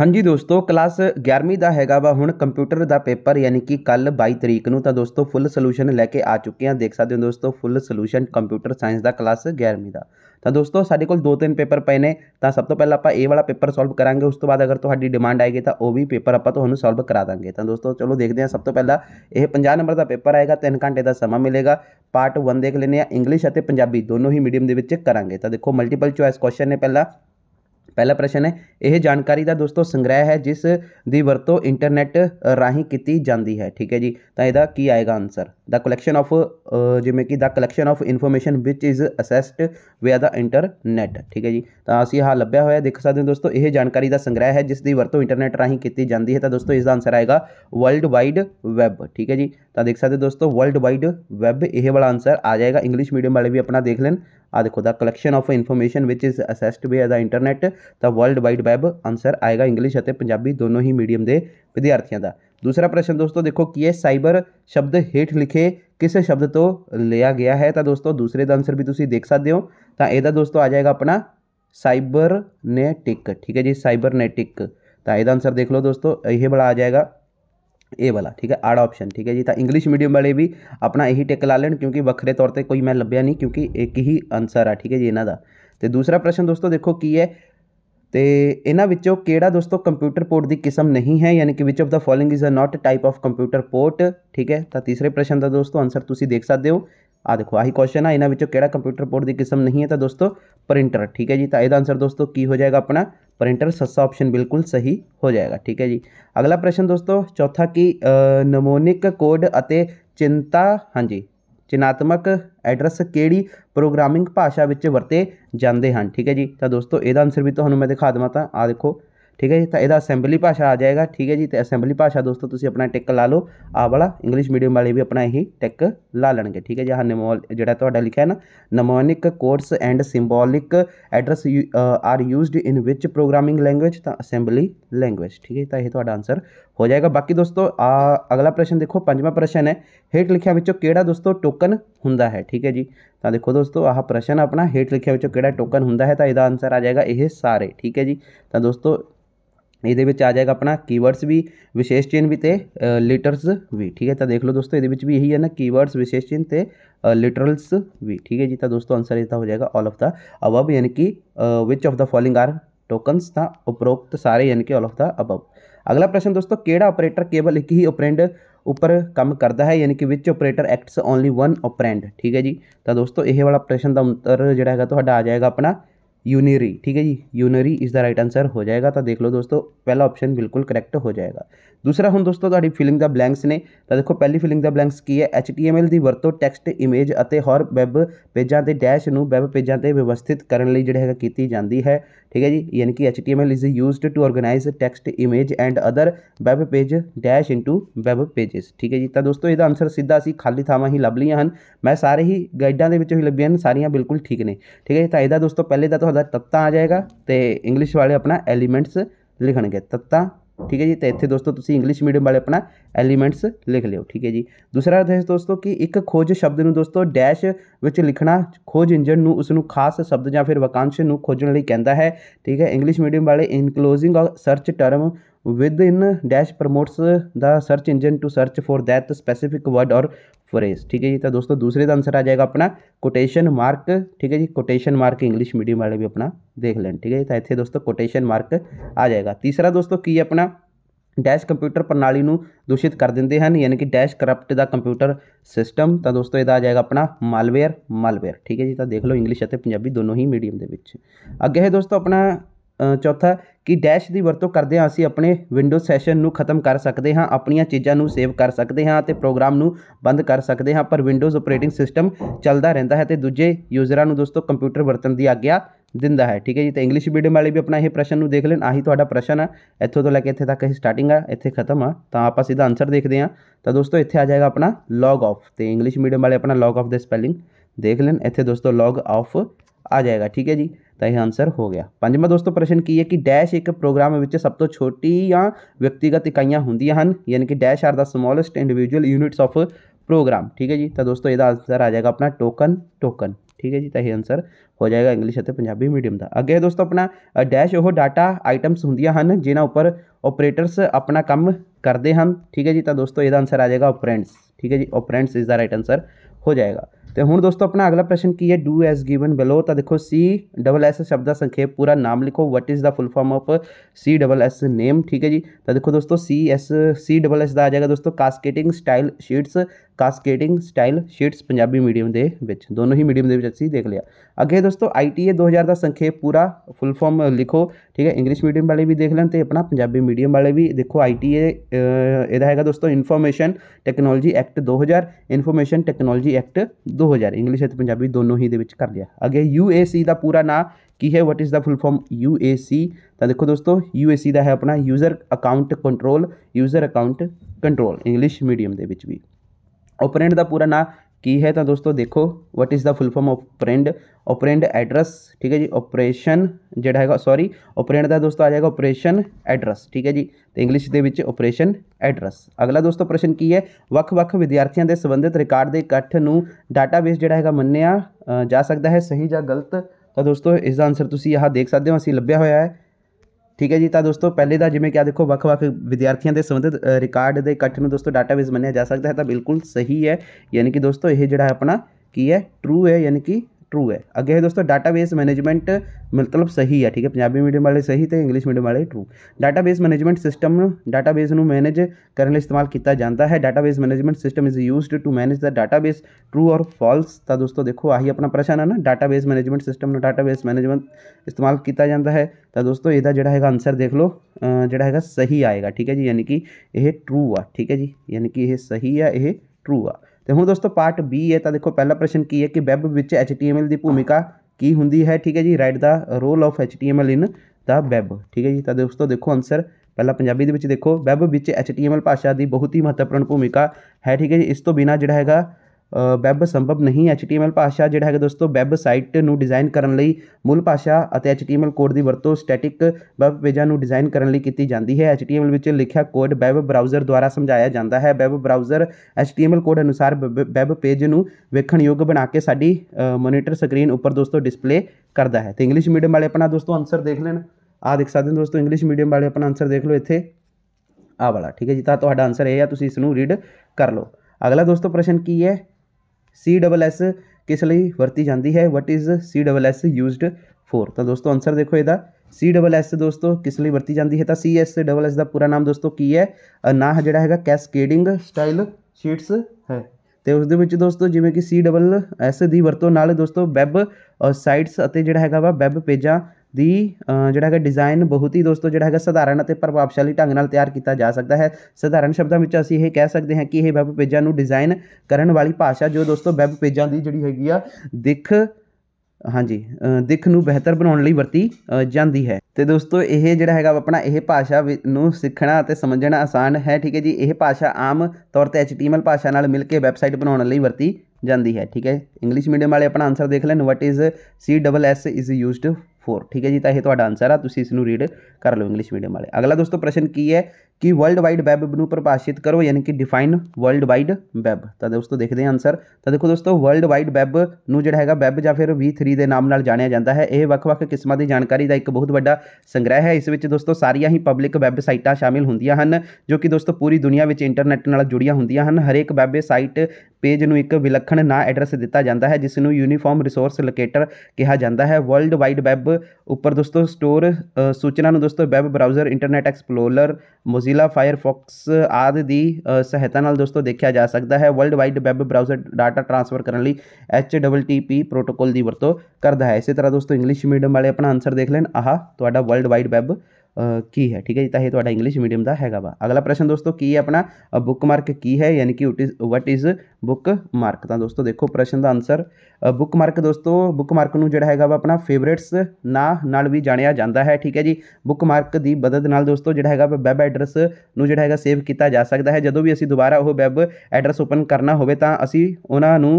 ਹਾਂਜੀ ਦੋਸਤੋ ਕਲਾਸ 11ਵੀਂ ਦਾ ਹੈਗਾ ਵਾ ਹੁਣ ਕੰਪਿਊਟਰ ਦਾ ਪੇਪਰ ਯਾਨੀ ਕਿ ਕੱਲ 22 ਤਰੀਕ ਨੂੰ ਤਾਂ ਦੋਸਤੋ ਫੁੱਲ ਸੋਲੂਸ਼ਨ ਲੈ ਕੇ ਆ ਚੁੱਕੇ ਆ ਦੇਖ ਸਕਦੇ ਹੋ ਦੋਸਤੋ ਫੁੱਲ ਸੋਲੂਸ਼ਨ ਕੰਪਿਊਟਰ ਸਾਇੰਸ ਦਾ ਕਲਾਸ 11ਵੀਂ ਦਾ ਤਾਂ ਦੋਸਤੋ ਸਾਡੇ ਕੋਲ ਦੋ ਤਿੰਨ ਪੇਪਰ ਪਏ ਨੇ ਤਾਂ ਸਭ ਤੋਂ ਪਹਿਲਾਂ ਆਪਾਂ ਇਹ ਵਾਲਾ ਪੇਪਰ ਸੋਲਵ ਕਰਾਂਗੇ ਉਸ ਤੋਂ ਬਾਅਦ ਅਗਰ ਤੁਹਾਡੀ ਡਿਮਾਂਡ ਆਏਗੀ ਤਾਂ ਉਹ ਵੀ ਪੇਪਰ ਆਪਾਂ ਤੁਹਾਨੂੰ ਸੋਲਵ ਕਰਾ ਦਾਂਗੇ ਤਾਂ ਦੋਸਤੋ ਚਲੋ ਦੇਖਦੇ ਹਾਂ ਸਭ ਤੋਂ ਪਹਿਲਾਂ ਇਹ 50 ਨੰਬਰ ਦਾ ਪੇਪਰ ਆਏਗਾ 3 ਘੰਟੇ ਦਾ ਸਮਾਂ ਮਿਲੇਗਾ ਪਾਰਟ 1 ਦੇਖ ਲੈਨੇ ਆ ਇੰਗਲਿਸ਼ ਅਤੇ ਪੰਜਾਬੀ ਦੋਨੋਂ ਹੀ ਮੀਡੀਅਮ ਦੇ ਵਿੱਚ ਕਰਾਂਗੇ ਤਾਂ ਦੇਖੋ ਮਲਟੀਪਲ ਚੁਆਇਸ ਕੁਐਸਚਨ ਨੇ ਪਹਿਲਾ ਪਹਿਲਾ ਪ੍ਰਸ਼ਨ ਹੈ ਇਹ ਜਾਣਕਾਰੀ ਦਾ ਦੋਸਤੋ ਸੰਗ੍ਰਹਿ ਹੈ ਜਿਸ ਦੀ ਵਰਤੋਂ ਇੰਟਰਨੈਟ ਰਾਹੀਂ ਕੀਤੀ ਜਾਂਦੀ ਹੈ ਠੀਕ ਹੈ ਜੀ ਤਾਂ ਇਹਦਾ ਕੀ ਆਏਗਾ ਆਨਸਰ ਦਾ ਕਲੈਕਸ਼ਨ ਆਫ ਜਿਵੇਂ ਕਿ the collection of information which is accessed via the internet ਠੀਕ ਹੈ ਜੀ ਤਾਂ ਅਸੀਂ ਆਹ ਲੱਭਿਆ ਹੋਇਆ ਦੇਖ ਸਕਦੇ ਹਾਂ ਦੋਸਤੋ ਇਹ ਜਾਣਕਾਰੀ ਦਾ ਸੰਗ੍ਰਹਿ ਹੈ ਜਿਸ ਦੀ ਵਰਤੋਂ ਇੰਟਰਨੈਟ ਰਾਹੀਂ ਕੀਤੀ ਜਾਂਦੀ ਹੈ ਤਾਂ ਦੋਸਤੋ ਇਸ ਦਾ ਆਨਸਰ ਆਏਗਾ ਵਰਲਡ ਵਾਈਡ ਵੈਬ ਠੀਕ ਹੈ ਜੀ ਤਾਂ ਦੇਖ ਸਕਦੇ ਹੋ ਦੋਸਤੋ ਵਰਲਡ ਵਾਈਡ ਵੈਬ ਇਹ ਵਾਲਾ ਆਨਸਰ ਆ ਜਾਏਗਾ ਇੰਗਲਿਸ਼ ਮੀਡੀਅਮ ਵਾਲੇ ਵੀ ਆਪਣਾ ਦੇਖ ਲੈਣ आदिको the collection of information which is accessed by the internet the world wide web answer आएगा इंग्लिश और पंजाबी दोनों ही मीडियम के विद्यार्थियों का दूसरा प्रश्न दोस्तों देखो कि है साइबर शब्द हेठ लिखे किस शब्द तो लिया गया है तो दोस्तों दूसरे का आंसर भी तुम देख सकते हो तो यह दोस्तों आ जाएगा अपना साइबर नेटिक ठीक है जी साइबर नेटिक तो यह आंसर देख लो दोस्तों यही बड़ा आ जाएगा ਇਹ ਵਾਲਾ ਠੀਕ ਹੈ ਆੜ ਆਪਸ਼ਨ ਠੀਕ ਹੈ ਜੀ ਤਾਂ ਇੰਗਲਿਸ਼ ਮੀਡੀਅਮ ਵਾਲੇ ਵੀ ਆਪਣਾ ਇਹੀ ਟਿਕ ਲਾ ਲੈਣ ਕਿਉਂਕਿ ਵੱਖਰੇ ਤੌਰ ਤੇ ਕੋਈ ਮੈਂ ਲੱਭਿਆ ਨਹੀਂ ਕਿਉਂਕਿ ਇੱਕ ਹੀ ਆਨਸਰ ਆ ਠੀਕ ਹੈ ਜੀ ਇਹਨਾਂ ਦਾ ਤੇ ਦੂਸਰਾ ਪ੍ਰਸ਼ਨ ਦੋਸਤੋ ਦੇਖੋ ਕੀ ਹੈ ਤੇ ਇਹਨਾਂ ਵਿੱਚੋਂ ਕਿਹੜਾ ਦੋਸਤੋ ਕੰਪਿਊਟਰ ਪੋਰਟ ਦੀ ਕਿਸਮ ਨਹੀਂ ਹੈ ਯਾਨੀ ਕਿ which of the following is a not a type of computer port ਠੀਕ ਹੈ ਤਾਂ ਤੀਸਰੇ ਪ੍ਰਸ਼ਨ ਦਾ ਦੋਸਤੋ ਆਨਸਰ ਤੁਸੀਂ ਦੇਖ ਸਕਦੇ ਹੋ ਆ ਦੇਖੋ ਆਹੀ ਕੁਐਸਚਨ ਆ ਇਹਨਾਂ ਵਿੱਚੋਂ ਕਿਹੜਾ ਕੰਪਿਊਟਰ ਬੋਰਡ ਦੀ ਕਿਸਮ ਨਹੀਂ ਹੈ ਤਾਂ ਦੋਸਤੋ ਪ੍ਰਿੰਟਰ ਠੀਕ ਹੈ ਜੀ ਤਾਂ ਇਹਦਾ ਆਨਸਰ ਦੋਸਤੋ ਕੀ ਹੋ ਜਾਏਗਾ ਆਪਣਾ ਪ੍ਰਿੰਟਰ ਸੱਸਾ ਆਪਸ਼ਨ ਬਿਲਕੁਲ ਸਹੀ ਹੋ ਜਾਏਗਾ ਠੀਕ ਹੈ ਜੀ ਅਗਲਾ ਪ੍ਰਸ਼ਨ ਦੋਸਤੋ ਚੌਥਾ ਕੀ ਨਮੋਨਿਕ ਕੋਡ ਅਤੇ ਚਿੰਤਾ ਹਾਂਜੀ ਚਿਨਾਤਮਕ ਐਡਰੈਸ ਕਿਹੜੀ ਪ੍ਰੋਗਰਾਮਿੰਗ ਭਾਸ਼ਾ ਵਿੱਚ ਵਰਤੇ ਜਾਂਦੇ ਹਨ ਠੀਕ ਹੈ ਜੀ ਤਾਂ ਦੋਸਤੋ ਇਹਦਾ ਆਨਸਰ ਵੀ ਤੁਹਾਨੂੰ ਮੈਂ ਦਿਖਾ ਦਵਾਂ ਤਾਂ ਆ ਦੇਖੋ ठीक है जी तो यह असैम्बली भाषा आ जाएगा ठीक है जी तो असैम्बली भाषा दोस्तों तुम अपना टिक ला लो आ वाला इंग्लिश मीडियम वाले भी अपना यही टिक ला लेंगे ठीक है जी हाँ नमोल जो लिखा है ना mnemonic codes and symbolic address you are use in which programming language तो असैम्बली लैंगुएज ठीक है तो यह आंसर हो जाएगा बाकी दोस्तों आ, अगला प्रश्न देखो पंजा प्रश्न है हेठ लिखा कि दोस्तों टोकन हों ठीक है जी तो देखो दोस्तों आह प्रश्न अपना हेठ लिखा कि टोकन हों तो यह आंसर आ जाएगा यह सारे ठीक है जी तो दोस्तों ये आ जाएगा अपना कीवर्ड्स भी विशेष चिन्ह भी तो लिटर्स भी ठीक है तो देख लो दोस्तों ये भी यही है ना कीवर्ड्स विशेष चिन्ह तो लिटरल्स भी ठीक है जी तो दोस्तों आंसर इतना हो जाएगा ऑल ऑफ द अब यानी कि which of the following are tokens था उपरोक्त सारे यानी कि ऑल ऑफ द अबव अगला प्रश्न दोस्तों केड़ा ऑपरेटर केवल एक ही ओपरेंड ऊपर काम करता है यानी कि which operator acts only one operand ठीक है जी तो दोस्तों यही वाला प्रश्न का उत्तर जोड़ा है तो आ जाएगा अपना यूनरी ठीक है जी unary is the right answer हो जाएगा तो देख लो दोस्तों पहला ऑप्शन बिल्कुल करेक्ट हो जाएगा ਦੂਸਰਾ ਹੁਣ ਦੋਸਤੋ ਤੁਹਾਡੀ ਫਿਲਿੰਗ ਦਾ ਬਲੈਂਕਸ ਨੇ ਤਾਂ ਦੇਖੋ ਪਹਿਲੀ ਫਿਲਿੰਗ ਦਾ ਬਲੈਂਕਸ ਕੀ ਹੈ HTML ਦੀ ਵਰਤੋਂ ਟੈਕਸਟ ਇਮੇਜ ਅਤੇ ਹੋਰ ਵੈਬ ਪੇਜਾਂ ਦੇ ਡੈਸ਼ ਨੂੰ ਵੈਬ ਪੇਜਾਂ ਤੇ ਵਿਵਸਥਿਤ ਕਰਨ ਲਈ ਜਿਹੜਾ ਹੈਗਾ ਕੀਤੀ ਜਾਂਦੀ ਹੈ ਠੀਕ ਹੈ ਜੀ ਯਾਨੀ ਕਿ HTML is used to organize text image and other web page dash into web pages ਠੀਕ ਹੈ ਜੀ ਤਾਂ ਦੋਸਤੋ ਇਹਦਾ ਆਨਸਰ ਸਿੱਧਾ ਅਸੀਂ ਖਾਲੀ ਥਾਵਾਂ ਹੀ ਲੱਭ ਲਈਆਂ ਹਨ ਮੈਂ ਸਾਰੇ ਹੀ ਗਾਈਡਾਂ ਦੇ ਵਿੱਚੋਂ ਹੀ ਲੱਭੀਆਂ ਹਨ ਸਾਰੀਆਂ ਬਿਲਕੁਲ ਠੀਕ ਨੇ ਠੀਕ ਹੈ ਤਾਂ ਇਹਦਾ ਦੋਸਤੋ ਪਹਿਲੇ ਦਾ ਤੁਹਾਡਾ ਤੱਤਾ ਆ ਜਾਏਗਾ ਤੇ ਇੰਗਲਿਸ਼ ਵਾਲੇ ਆਪਣਾ ਐਲੀਮੈਂਟਸ ਲਿਖਣਗੇ ਤੱਤਾ ਠੀਕ ਹੈ ਜੀ ਤਾਂ ਇੱਥੇ ਦੋਸਤੋ ਤੁਸੀਂ ਇੰਗਲਿਸ਼ ਮੀਡੀਅਮ ਵਾਲੇ ਆਪਣਾ ਐਲੀਮੈਂਟਸ ਲਿਖ ਲਿਓ ਠੀਕ ਹੈ ਜੀ ਦੂਸਰਾ ਅਰਥ ਹੈ ਦੋਸਤੋ ਕਿ ਇੱਕ ਖੋਜ ਸ਼ਬਦ ਨੂੰ ਦੋਸਤੋ ਡੈਸ਼ ਵਿੱਚ ਲਿਖਣਾ ਖੋਜ ਇੰਜਨ ਨੂੰ ਉਸ ਨੂੰ ਖਾਸ ਸ਼ਬਦ ਜਾਂ ਫਿਰ ਵਾਕਾਂਸ਼ ਨੂੰ ਖੋਜਣ ਲਈ ਕਹਿੰਦਾ ਹੈ ਠੀਕ ਹੈ ਇੰਗਲਿਸ਼ ਮੀਡੀਅਮ ਵਾਲੇ enclosing search term within dash prompts the search engine to search for that specific word or phrase ਠੀਕ ਹੈ ਜੀ ਤਾਂ ਦੋਸਤੋ ਦੂਸਰੇ ਦਾ आंसर ਆ ਜਾਏਗਾ ਆਪਣਾ ਕੋਟੇਸ਼ਨ ਮਾਰਕ ਠੀਕ ਹੈ ਜੀ ਕੋਟੇਸ਼ਨ ਮਾਰਕ ਇੰਗਲਿਸ਼ मीडियम ਵਾਲੇ ਵੀ ਆਪਣਾ ਦੇਖ ਲੈਣ ਠੀਕ ਹੈ जी तो इतने दोस्तों कोटेशन मार्क आ जाएगा तीसरा दोस्तों की ਆਪਣਾ ਡੈਸ਼ ਕੰਪਿਊਟਰ ਪ੍ਰਣਾਲੀ ਨੂੰ ਦੂਸ਼ਿਤ ਕਰ ਦਿੰਦੇ ਹਨ ਯਾਨੀ ਕਿ dash corrupt the computer system ਤਾਂ ਦੋਸਤੋ ਇਹਦਾ ਆ ਜਾਏਗਾ ਆਪਣਾ ਮਾਲਵੇਅਰ ਮਾਲਵੇਅਰ ਠੀਕ ਹੈ ਜੀ ਤਾਂ ਦੇਖ ਲਓ ਇੰਗਲਿਸ਼ ਅਤੇ ਪੰਜਾਬੀ ਦੋਨੋਂ ਹੀ ਮੀਡੀਅਮ ਦੇ ਵਿੱਚ ਅੱਗੇ ਹੈ ਦੋਸਤੋ ਆਪਣਾ ਚੌਥਾ ਕਿ ਡੈਸ਼ ਦੀ ਵਰਤੋਂ ਕਰਦੇ ਹਾਂ ਅਸੀਂ ਆਪਣੇ ਵਿੰਡੋ ਸੈਸ਼ਨ ਨੂੰ ਖਤਮ ਕਰ ਸਕਦੇ ਹਾਂ ਆਪਣੀਆਂ ਚੀਜ਼ਾਂ ਨੂੰ ਸੇਵ ਕਰ ਸਕਦੇ ਹਾਂ ਤੇ ਪ੍ਰੋਗਰਾਮ ਨੂੰ ਬੰਦ ਕਰ ਸਕਦੇ ਹਾਂ ਪਰ ਵਿੰਡੋਜ਼ ਆਪਰੇਟਿੰਗ ਸਿਸਟਮ ਚੱਲਦਾ ਰਹਿੰਦਾ ਹੈ ਤੇ ਦੂਜੇ ਯੂਜ਼ਰਾਂ ਨੂੰ ਦੋਸਤੋ ਕੰਪਿਊਟਰ ਵਰਤਣ ਦੀ ਆਗਿਆ ਦਿੰਦਾ ਹੈ ਠੀਕ ਹੈ ਜੀ ਤੇ ਇੰਗਲਿਸ਼ ਮੀਡੀਅਮ ਵਾਲੇ ਵੀ ਆਪਣਾ ਇਹ ਪ੍ਰਸ਼ਨ ਨੂੰ ਦੇਖ ਲੈਣ ਆਹੀ ਤੁਹਾਡਾ ਪ੍ਰਸ਼ਨ ਹੈ ਇੱਥੋਂ ਤੋਂ ਲੈ ਕੇ ਇੱਥੇ ਤੱਕ ਇਹ ਸਟਾਰਟਿੰਗ ਆ ਇੱਥੇ ਖਤਮ ਆ ਤਾਂ ਆਪਾਂ ਸਿੱਧਾ ਆਨਸਰ ਦੇਖਦੇ ਹਾਂ ਤਾਂ ਦੋਸਤੋ ਇੱਥੇ ਆ ਜਾਏਗਾ ਆਪਣਾ ਲੌਗ ਆਫ ਤੇ ਇੰਗਲਿਸ਼ ਮੀਡੀਅਮ ਵਾਲੇ ਆਪਣਾ ਲੌਗ ਆਫ ਦੇ ਸਪੈਲਿੰਗ देख लें इतने दोस्तों लॉग ऑफ आ जाएगा ठीक है जी तो यह आंसर हो गया पंजा दोस्तों प्रश्न की है कि डैश एक प्रोग्राम में सब तो छोटी या व्यक्तिगत इकाइया होंदिया यानी कि dash are the smallest individual units of program ठीक है जी तो दोस्तों यदा आंसर आ जाएगा अपना टोकन टोकन ठीक है जी तो यह आंसर हो जाएगा इंग्लिश और पंजाबी मीडियम का अगे दोस्तों अपना डैश वह डाटा आइटम्स होंगे हैं जिन्हों उपर ओपरेटरस अपना काम करते हैं ठीक है जी तो दोस्तों यदा आंसर आ जाएगा ओपरेंट्स ठीक है जी operands is the right answer हो जाएगा तो हूँ दोस्तों अपना अगला प्रश्न की है डू एज गिवन बिलो तो देखो सी डबल एस शब्द का संखेप पूरा नाम लिखो what is the full form of C double S name ठीक है जी तो देखो दोस्तों C S C double S का आ जाएगा दोस्तों cascading style sheets cascading style sheets Punjabi medium ਦੇ ਵਿੱਚ ਦੋਨੋਂ ਹੀ ਮੀਡੀਅਮ ਦੇ ਵਿੱਚ ਅਸੀਂ ਦੇਖ ਲਿਆ ਅੱਗੇ ਦੋਸਤੋ ਆਈਟੀਏ 2000 ਦਾ ਸੰਖੇਪ ਪੂਰਾ ਫੁੱਲ ਫਾਰਮ ਲਿਖੋ ਠੀਕ ਹੈ ਇੰਗਲਿਸ਼ ਮੀਡੀਅਮ ਵਾਲੇ ਵੀ ਦੇਖ ਲੈਣ ਤੇ ਆਪਣਾ ਪੰਜਾਬੀ ਮੀਡੀਅਮ ਵਾਲੇ ਵੀ ਦੇਖੋ ਆਈਟੀਏ ਇਹਦਾ ਹੈਗਾ ਦੋਸਤੋ information technology act 2000 information technology act 2000 English ਅਤੇ ਪੰਜਾਬੀ ਦੋਨੋਂ ਹੀ ਦੇ ਵਿੱਚ ਕਰ ਲਿਆ ਅੱਗੇ ਯੂਏਸੀ ਦਾ ਪੂਰਾ ਨਾਮ ਕੀ ਹੈ ਵਾਟ ਇਜ਼ ਦਾ ਫੁੱਲ ਫਾਰਮ ਯੂਏਸੀ ਤਾਂ ਦੇਖੋ ਦੋਸਤੋ ਯੂਏਸੀ ਦਾ ਹੈ ਆਪਣਾ user account control user account control English medium ਦੇ ਵਿੱਚ ਵੀ ऑपरेंड ਦਾ ਪੂਰਾ ਨਾਮ ਕੀ ਹੈ ਤਾਂ ਦੋਸਤੋ ਦੇਖੋ what is the full form operand operand address ਠੀਕ ਹੈ ਜੀ ਆਪਰੇਸ਼ਨ ਜਿਹੜਾ ਹੈਗਾ ਸੌਰੀ ऑपरेंड ਦਾ ਦੋਸਤੋ ਆ ਜਾਏਗਾ ਆਪਰੇਸ਼ਨ ਐਡਰੈਸ ਠੀਕ ਹੈ ਜੀ ਤੇ ਇੰਗਲਿਸ਼ ਦੇ ਵਿੱਚ ਆਪਰੇਸ਼ਨ ਐਡਰੈਸ ਅਗਲਾ ਦੋਸਤੋ ਪ੍ਰਸ਼ਨ ਕੀ ਹੈ ਵੱਖ-ਵੱਖ ਵਿਦਿਆਰਥੀਆਂ ਦੇ ਸੰਬੰਧਿਤ ਰਿਕਾਰਡ ਦੇ ਇਕੱਠ ਨੂੰ ਡਾਟਾਬੇਸ ਜਿਹੜਾ ਹੈਗਾ ਮੰਨਿਆ ਜਾ ਸਕਦਾ ਹੈ ਸਹੀ ਜਾਂ ਗਲਤ ਤਾਂ ਦੋਸਤੋ ਇਸ ਦਾ ਆਨਸਰ ਤੁਸੀਂ ਆਹ ਦੇਖ ਸਕਦੇ ਹੋ ਅਸੀਂ ਲੱਭਿਆ ਹੋਇਆ ਹੈ ਠੀਕ ਹੈ ਜੀ ਤਾਂ ਦੋਸਤੋ ਪਹਿਲੇ ਦਾ ਜਿਵੇਂ ਕਿ ਆ ਦੇਖੋ ਵੱਖ-ਵੱਖ ਵਿਦਿਆਰਥੀਆਂ ਦੇ ਸੰਬੰਧਿਤ ਰਿਕਾਰਡ ਦੇ ਇਕੱਠ ਨੂੰ ਦੋਸਤੋ ਡਾਟਾਬੇਸ ਮੰਨਿਆ ਜਾ ਸਕਦਾ ਹੈ ਤਾਂ ਬਿਲਕੁਲ ਸਹੀ ਹੈ ਯਾਨੀ ਕਿ ਦੋਸਤੋ ਇਹ ਜਿਹੜਾ ਆਪਣਾ ਕੀ ਹੈ ਟਰੂ ਹੈ ਯਾਨੀ ਕਿ ट्रू है अगे है दोस्तों डाटाबेस मैनेजमेंट मतलब सही है ठीक है पाबी मीडियम वाले सही तो इंग्लिश मीडियम वाले true database management system database में मैनेज करने इस्तेमाल किया जाता है database management system is use to manage the database true और फॉल्स तो दोस्तों देखो आही अपना प्रश्न है ना डाटाबेस मैनेजमेंट सिस्टम में डाटाबेस मैनेजमेंट इस्तेमाल किया जाता है तो दोस्तों यदा जोड़ा है आंसर देख लो जोड़ा है सही आएगा ठीक है जी यानी कि यह ट्रू आ ठीक है जी यानी कि यह सही है यह ट्रू आ ਤੇ ਹੁਣ ਦੋਸਤੋ ਪਾਰਟ ਬੀ ਹੈ ਤਾਂ ਦੇਖੋ ਪਹਿਲਾ ਪ੍ਰਸ਼ਨ ਕੀ ਹੈ ਕਿ ਵੈਬ ਵਿੱਚ HTML ਦੀ ਭੂਮਿਕਾ ਕੀ ਹੁੰਦੀ ਹੈ ਠੀਕ ਹੈ ਜੀ write the role of HTML in the web ਠੀਕ ਹੈ ਜੀ ਤਾਂ ਦੋਸਤੋ ਦੇਖੋ ਆਨਸਰ ਪਹਿਲਾ ਪੰਜਾਬੀ ਦੇ ਵਿੱਚ ਦੇਖੋ ਵੈਬ ਵਿੱਚ HTML ਭਾਸ਼ਾ ਦੀ ਬਹੁਤ ਹੀ ਮਹੱਤਵਪੂਰਨ ਭੂਮਿਕਾ ਹੈ ਠੀਕ ਹੈ ਜੀ ਇਸ ਤੋਂ ਬਿਨਾ ਜਿਹੜਾ ਹੈਗਾ ਵੈਬ ਸੰਭਵ ਨਹੀਂ HTML ਭਾਸ਼ਾ ਜਿਹੜਾ ਹੈਗਾ ਦੋਸਤੋ ਵੈਬਸਾਈਟ ਨੂੰ ਡਿਜ਼ਾਈਨ ਕਰਨ ਲਈ ਮੂਲ ਭਾਸ਼ਾ ਅਤੇ HTML ਕੋਡ ਦੀ ਵਰਤੋਂ ਸਟੈਟਿਕ ਵੈਬ ਪੇਜਾਂ ਨੂੰ ਡਿਜ਼ਾਈਨ ਕਰਨ ਲਈ ਕੀਤੀ ਜਾਂਦੀ ਹੈ HTML ਵਿੱਚ ਲਿਖਿਆ ਕੋਡ ਵੈਬ ਬ੍ਰਾਊਜ਼ਰ ਦੁਆਰਾ ਸਮਝਾਇਆ ਜਾਂਦਾ ਹੈ ਵੈਬ ਬ੍ਰਾਊਜ਼ਰ HTML ਕੋਡ ਅਨੁਸਾਰ ਵੈਬ ਪੇਜ ਨੂੰ ਵੇਖਣ ਯੋਗ ਬਣਾ ਕੇ ਸਾਡੀ ਮੋਨੀਟਰ ਸਕਰੀਨ ਉੱਪਰ ਦੋਸਤੋ ਡਿਸਪਲੇ ਕਰਦਾ ਹੈ ਤੇ ਇੰਗਲਿਸ਼ ਮੀਡੀਅਮ ਵਾਲੇ ਆਪਣਾ ਦੋਸਤੋ ਆਨਸਰ ਦੇਖ ਲੈਣ ਆ ਦੇਖ ਸਕਦੇ ਹੋ ਦੋਸਤੋ ਇੰਗਲਿਸ਼ ਮੀਡੀਅਮ ਵਾਲੇ ਆਪਣਾ ਆਨਸਰ ਦੇਖ ਲਓ ਇੱਥੇ ਆ ਵਾਲਾ ਠੀਕ ਹੈ ਜੀ ਤਾਂ ਤੁਹਾਡਾ ਆਨਸਰ ਇਹ ਆ ਤੁਸੀਂ ਇਸ ਨੂੰ ਰੀਡ ਕਰ ਲਓ ਅਗਲਾ ਦੋਸਤੋ ਪ੍ਰਸ਼ਨ ਕੀ ਹੈ ਸੀ ਡਬਲ ਐਸ ਕਿਸ ਲਈ ਵਰਤੀ ਜਾਂਦੀ ਹੈ what is C double S used for ਤਾਂ ਦੋਸਤੋ ਆਨਸਰ ਦੇਖੋ ਇਹਦਾ ਸੀ ਡਬਲ ਐਸ ਦੋਸਤੋ ਕਿਸ ਲਈ ਵਰਤੀ ਜਾਂਦੀ ਹੈ ਤਾਂ ਸੀ ਐਸ ਡਬਲ ਐਸ ਦਾ ਪੂਰਾ ਨਾਮ ਦੋਸਤੋ ਕੀ ਹੈ ਨਾ ਜਿਹੜਾ ਹੈਗਾ ਕੈਸਕੇਡਿੰਗ ਸਟਾਈਲ ਸ਼ੀਟਸ ਹੈ ਤੇ ਉਸ ਦੇ ਵਿੱਚ ਦੋਸਤੋ ਜਿਵੇਂ ਕਿ ਸੀ ਡਬਲ ਐਸ ਦੀ ਵਰਤੋਂ ਨਾਲ ਦੋਸਤੋ ਵੈਬ ਸਾਈਟਸ ਅਤੇ ਜਿਹੜਾ ਹੈਗਾ ਵਾ ਵੈਬ ਪੇਜਾਂ ਦੀ ਜਿਹੜਾ ਹੈਗਾ ਡਿਜ਼ਾਈਨ ਬਹੁਤ ਹੀ ਦੋਸਤੋ ਜਿਹੜਾ ਹੈਗਾ ਸਧਾਰਨ ਅਤੇ ਪ੍ਰਭਾਵਸ਼ਾਲੀ ਢੰਗ ਨਾਲ ਤਿਆਰ ਕੀਤਾ ਜਾ ਸਕਦਾ ਹੈ ਸਧਾਰਨ ਸ਼ਬਦਾਂ ਵਿੱਚ ਅਸੀਂ ਇਹ ਕਹਿ ਸਕਦੇ ਹਾਂ ਕਿ ਇਹ ਵੈਬ ਪੇਜਾਂ ਨੂੰ ਡਿਜ਼ਾਈਨ ਕਰਨ ਵਾਲੀ ਭਾਸ਼ਾ ਜੋ ਦੋਸਤੋ ਵੈਬ ਪੇਜਾਂ ਦੀ ਜਿਹੜੀ ਹੈਗੀ ਆ ਦਿੱਖ ਹਾਂਜੀ ਦਿੱਖ ਨੂੰ ਬਿਹਤਰ ਬਣਾਉਣ ਲਈ ਵਰਤੀ ਜਾਂਦੀ ਹੈ ਤੇ ਦੋਸਤੋ ਇਹ ਜਿਹੜਾ ਹੈਗਾ ਆਪਣਾ ਇਹ ਭਾਸ਼ਾ ਨੂੰ ਸਿੱਖਣਾ ਅਤੇ ਸਮਝਣਾ ਆਸਾਨ ਹੈ ਠੀਕ ਹੈ ਜੀ ਇਹ ਭਾਸ਼ਾ ਆਮ ਤੌਰ ਤੇ HTML ਭਾਸ਼ਾ ਨਾਲ ਮਿਲ ਕੇ ਵੈਬਸਾਈਟ ਬਣਾਉਣ ਲਈ ਵਰਤੀ ਜਾਂਦੀ ਹੈ ਠੀਕ ਹੈ ਇੰਗਲਿਸ਼ ਮੀਡੀਅਮ ਵਾਲੇ ਆਪਣਾ ਆਨਸਰ ਦੇਖ ਲੈਣ what is C double S is used for ਠੀਕ ਹੈ ਜੀ ਤਾਂ ਇਹ ਤੁਹਾਡਾ ਆਨਸਰ ਆ ਤੁਸੀਂ ਇਸ ਨੂੰ ਰੀਡ ਕਰ ਲਓ ਇੰਗਲਿਸ਼ ਮੀਡੀਅਮ ਵਾਲੇ ਅਗਲਾ ਦੋਸਤੋ ਪ੍ਰਸ਼ਨ ਕੀ ਹੈ ਕਿ ਵਰਲਡ ਵਾਈਡ ਵੈਬ ਨੂੰ ਪਰਿਭਾਸ਼ਿਤ ਕਰੋ ਯਾਨੀ ਕਿ ਡਿਫਾਈਨ ਵਰਲਡ ਵਾਈਡ ਵੈਬ ਤਾਂ ਦੋਸਤੋ ਦੇਖਦੇ ਹਾਂ ਆਨਸਰ ਤਾਂ ਦੇਖੋ ਦੋਸਤੋ ਵਰਲਡ ਵਾਈਡ ਵੈਬ ਨੂੰ ਜਿਹੜਾ ਹੈਗਾ ਵੈਬ ਜਾਂ ਫਿਰ V3 ਦੇ ਨਾਮ ਨਾਲ ਜਾਣਿਆ ਜਾਂਦਾ ਹੈ ਇਹ ਵੱਖ-ਵੱਖ ਕਿਸਮਾਂ ਦੀ ਜਾਣਕਾਰੀ ਦਾ ਇੱਕ ਬਹੁਤ ਵੱਡਾ ਸੰਗ੍ਰਹਿ ਹੈ ਇਸ ਵਿੱਚ ਦੋਸਤੋ ਸਾਰੀਆਂ ਹੀ ਪਬਲਿਕ ਵੈਬਸਾਈਟਾਂ ਸ਼ਾਮਿਲ ਹੁੰਦੀਆਂ ਹਨ ਜੋ ਕਿ ਦੋਸਤੋ ਪੂਰੀ ਦੁਨੀਆ ਵਿੱਚ ਇੰਟਰਨੈਟ ਨਾਲ ਜੁੜੀਆਂ ਹੁੰਦੀਆਂ ਹਨ ਹਰੇਕ ਵੈਬਸਾਈਟ ਪੇਜ ਨੂੰ ਇੱਕ ਵਿਲੱਖਣ ਵਿਲੱਖਣ ਨਾਂ ਐਡਰੈਸ ਦਿੱਤਾ ਜਾਂਦਾ ਹੈ ਜਿਸ ਨੂੰ ਯੂਨੀਫਾਰਮ ਰਿਸੋਰਸ ਲੋਕੇਟਰ ਕਿਹਾ ਜਾਂਦਾ ਹੈ ਵਰਲਡ ਵਾਈਡ ਵੈਬ ਉੱਪਰ ਦੋਸਤੋ ਸਟੋਰ ਸੂਚਨਾ ਨੂੰ ਦੋਸਤੋ web browser Internet Explorer Mozilla Firefox ਆਦਿ ਦੀ ਸਹਾਇਤਾ ਨਾਲ ਦੋਸਤੋ ਦੇਖਿਆ ਜਾ ਸਕਦਾ ਹੈ world wide web browser data transfer ਕਰਨ ਲਈ HTTP ਪ੍ਰੋਟੋਕੋਲ ਦੀ ਵਰਤੋਂ ਕਰਦਾ ਹੈ ਇਸੇ ਤਰ੍ਹਾਂ ਦੋਸਤੋ ਇੰਗਲਿਸ਼ ਮੀਡੀਅਮ ਵਾਲੇ ਆਪਣਾ ਆਨਸਰ ਦੇਖ ਲੈਣ ਆਹ ਤੁਹਾਡਾ ਵਰਲਡ ਵਾਈਡ ਵੈਬ ਕੀ ਹੈ ਠੀਕ ਹੈ ਜੀ ਤਾਂ ਇਹ ਤੁਹਾਡਾ ਇੰਗਲਿਸ਼ ਮੀਡੀਅਮ ਦਾ ਹੈਗਾ ਵਾ ਅਗਲਾ ਪ੍ਰਸ਼ਨ ਦੋਸਤੋ ਕੀ ਹੈ ਆਪਣਾ ਬੁੱਕਮਾਰਕ ਕੀ ਹੈ ਯਾਨੀ ਕਿ ਵਾਟ ਇਜ਼ ਬੁੱਕਮਾਰਕ ਤਾਂ ਦੋਸਤੋ ਦੇਖੋ ਪ੍ਰਸ਼ਨ ਦਾ ਆਨਸਰ ਬੁੱਕਮਾਰਕ ਦੋਸਤੋ ਬੁੱਕਮਾਰਕ ਨੂੰ ਜਿਹੜਾ ਹੈਗਾ ਵਾ ਆਪਣਾ ਫੇਵਰੇਟਸ ਨਾ ਨਾਲ ਵੀ ਜਾਣਿਆ ਜਾਂਦਾ ਹੈ ਠੀਕ ਹੈ ਜੀ ਬੁੱਕਮਾਰਕ ਦੀ ਮਦਦ ਨਾਲ ਦੋਸਤੋ ਜਿਹੜਾ ਹੈਗਾ ਵੈਬ ਐਡਰੈਸ ਨੂੰ ਜਿਹੜਾ ਹੈਗਾ ਸੇਵ ਕੀਤਾ ਜਾ ਸਕਦਾ ਹੈ ਜਦੋਂ ਵੀ ਅਸੀਂ ਦੁਬਾਰਾ ਉਹ ਵੈਬ ਐਡਰੈਸ ਓਪਨ ਕਰਨਾ ਹੋਵੇ ਤਾਂ ਅਸੀਂ ਉਹਨਾਂ ਨੂੰ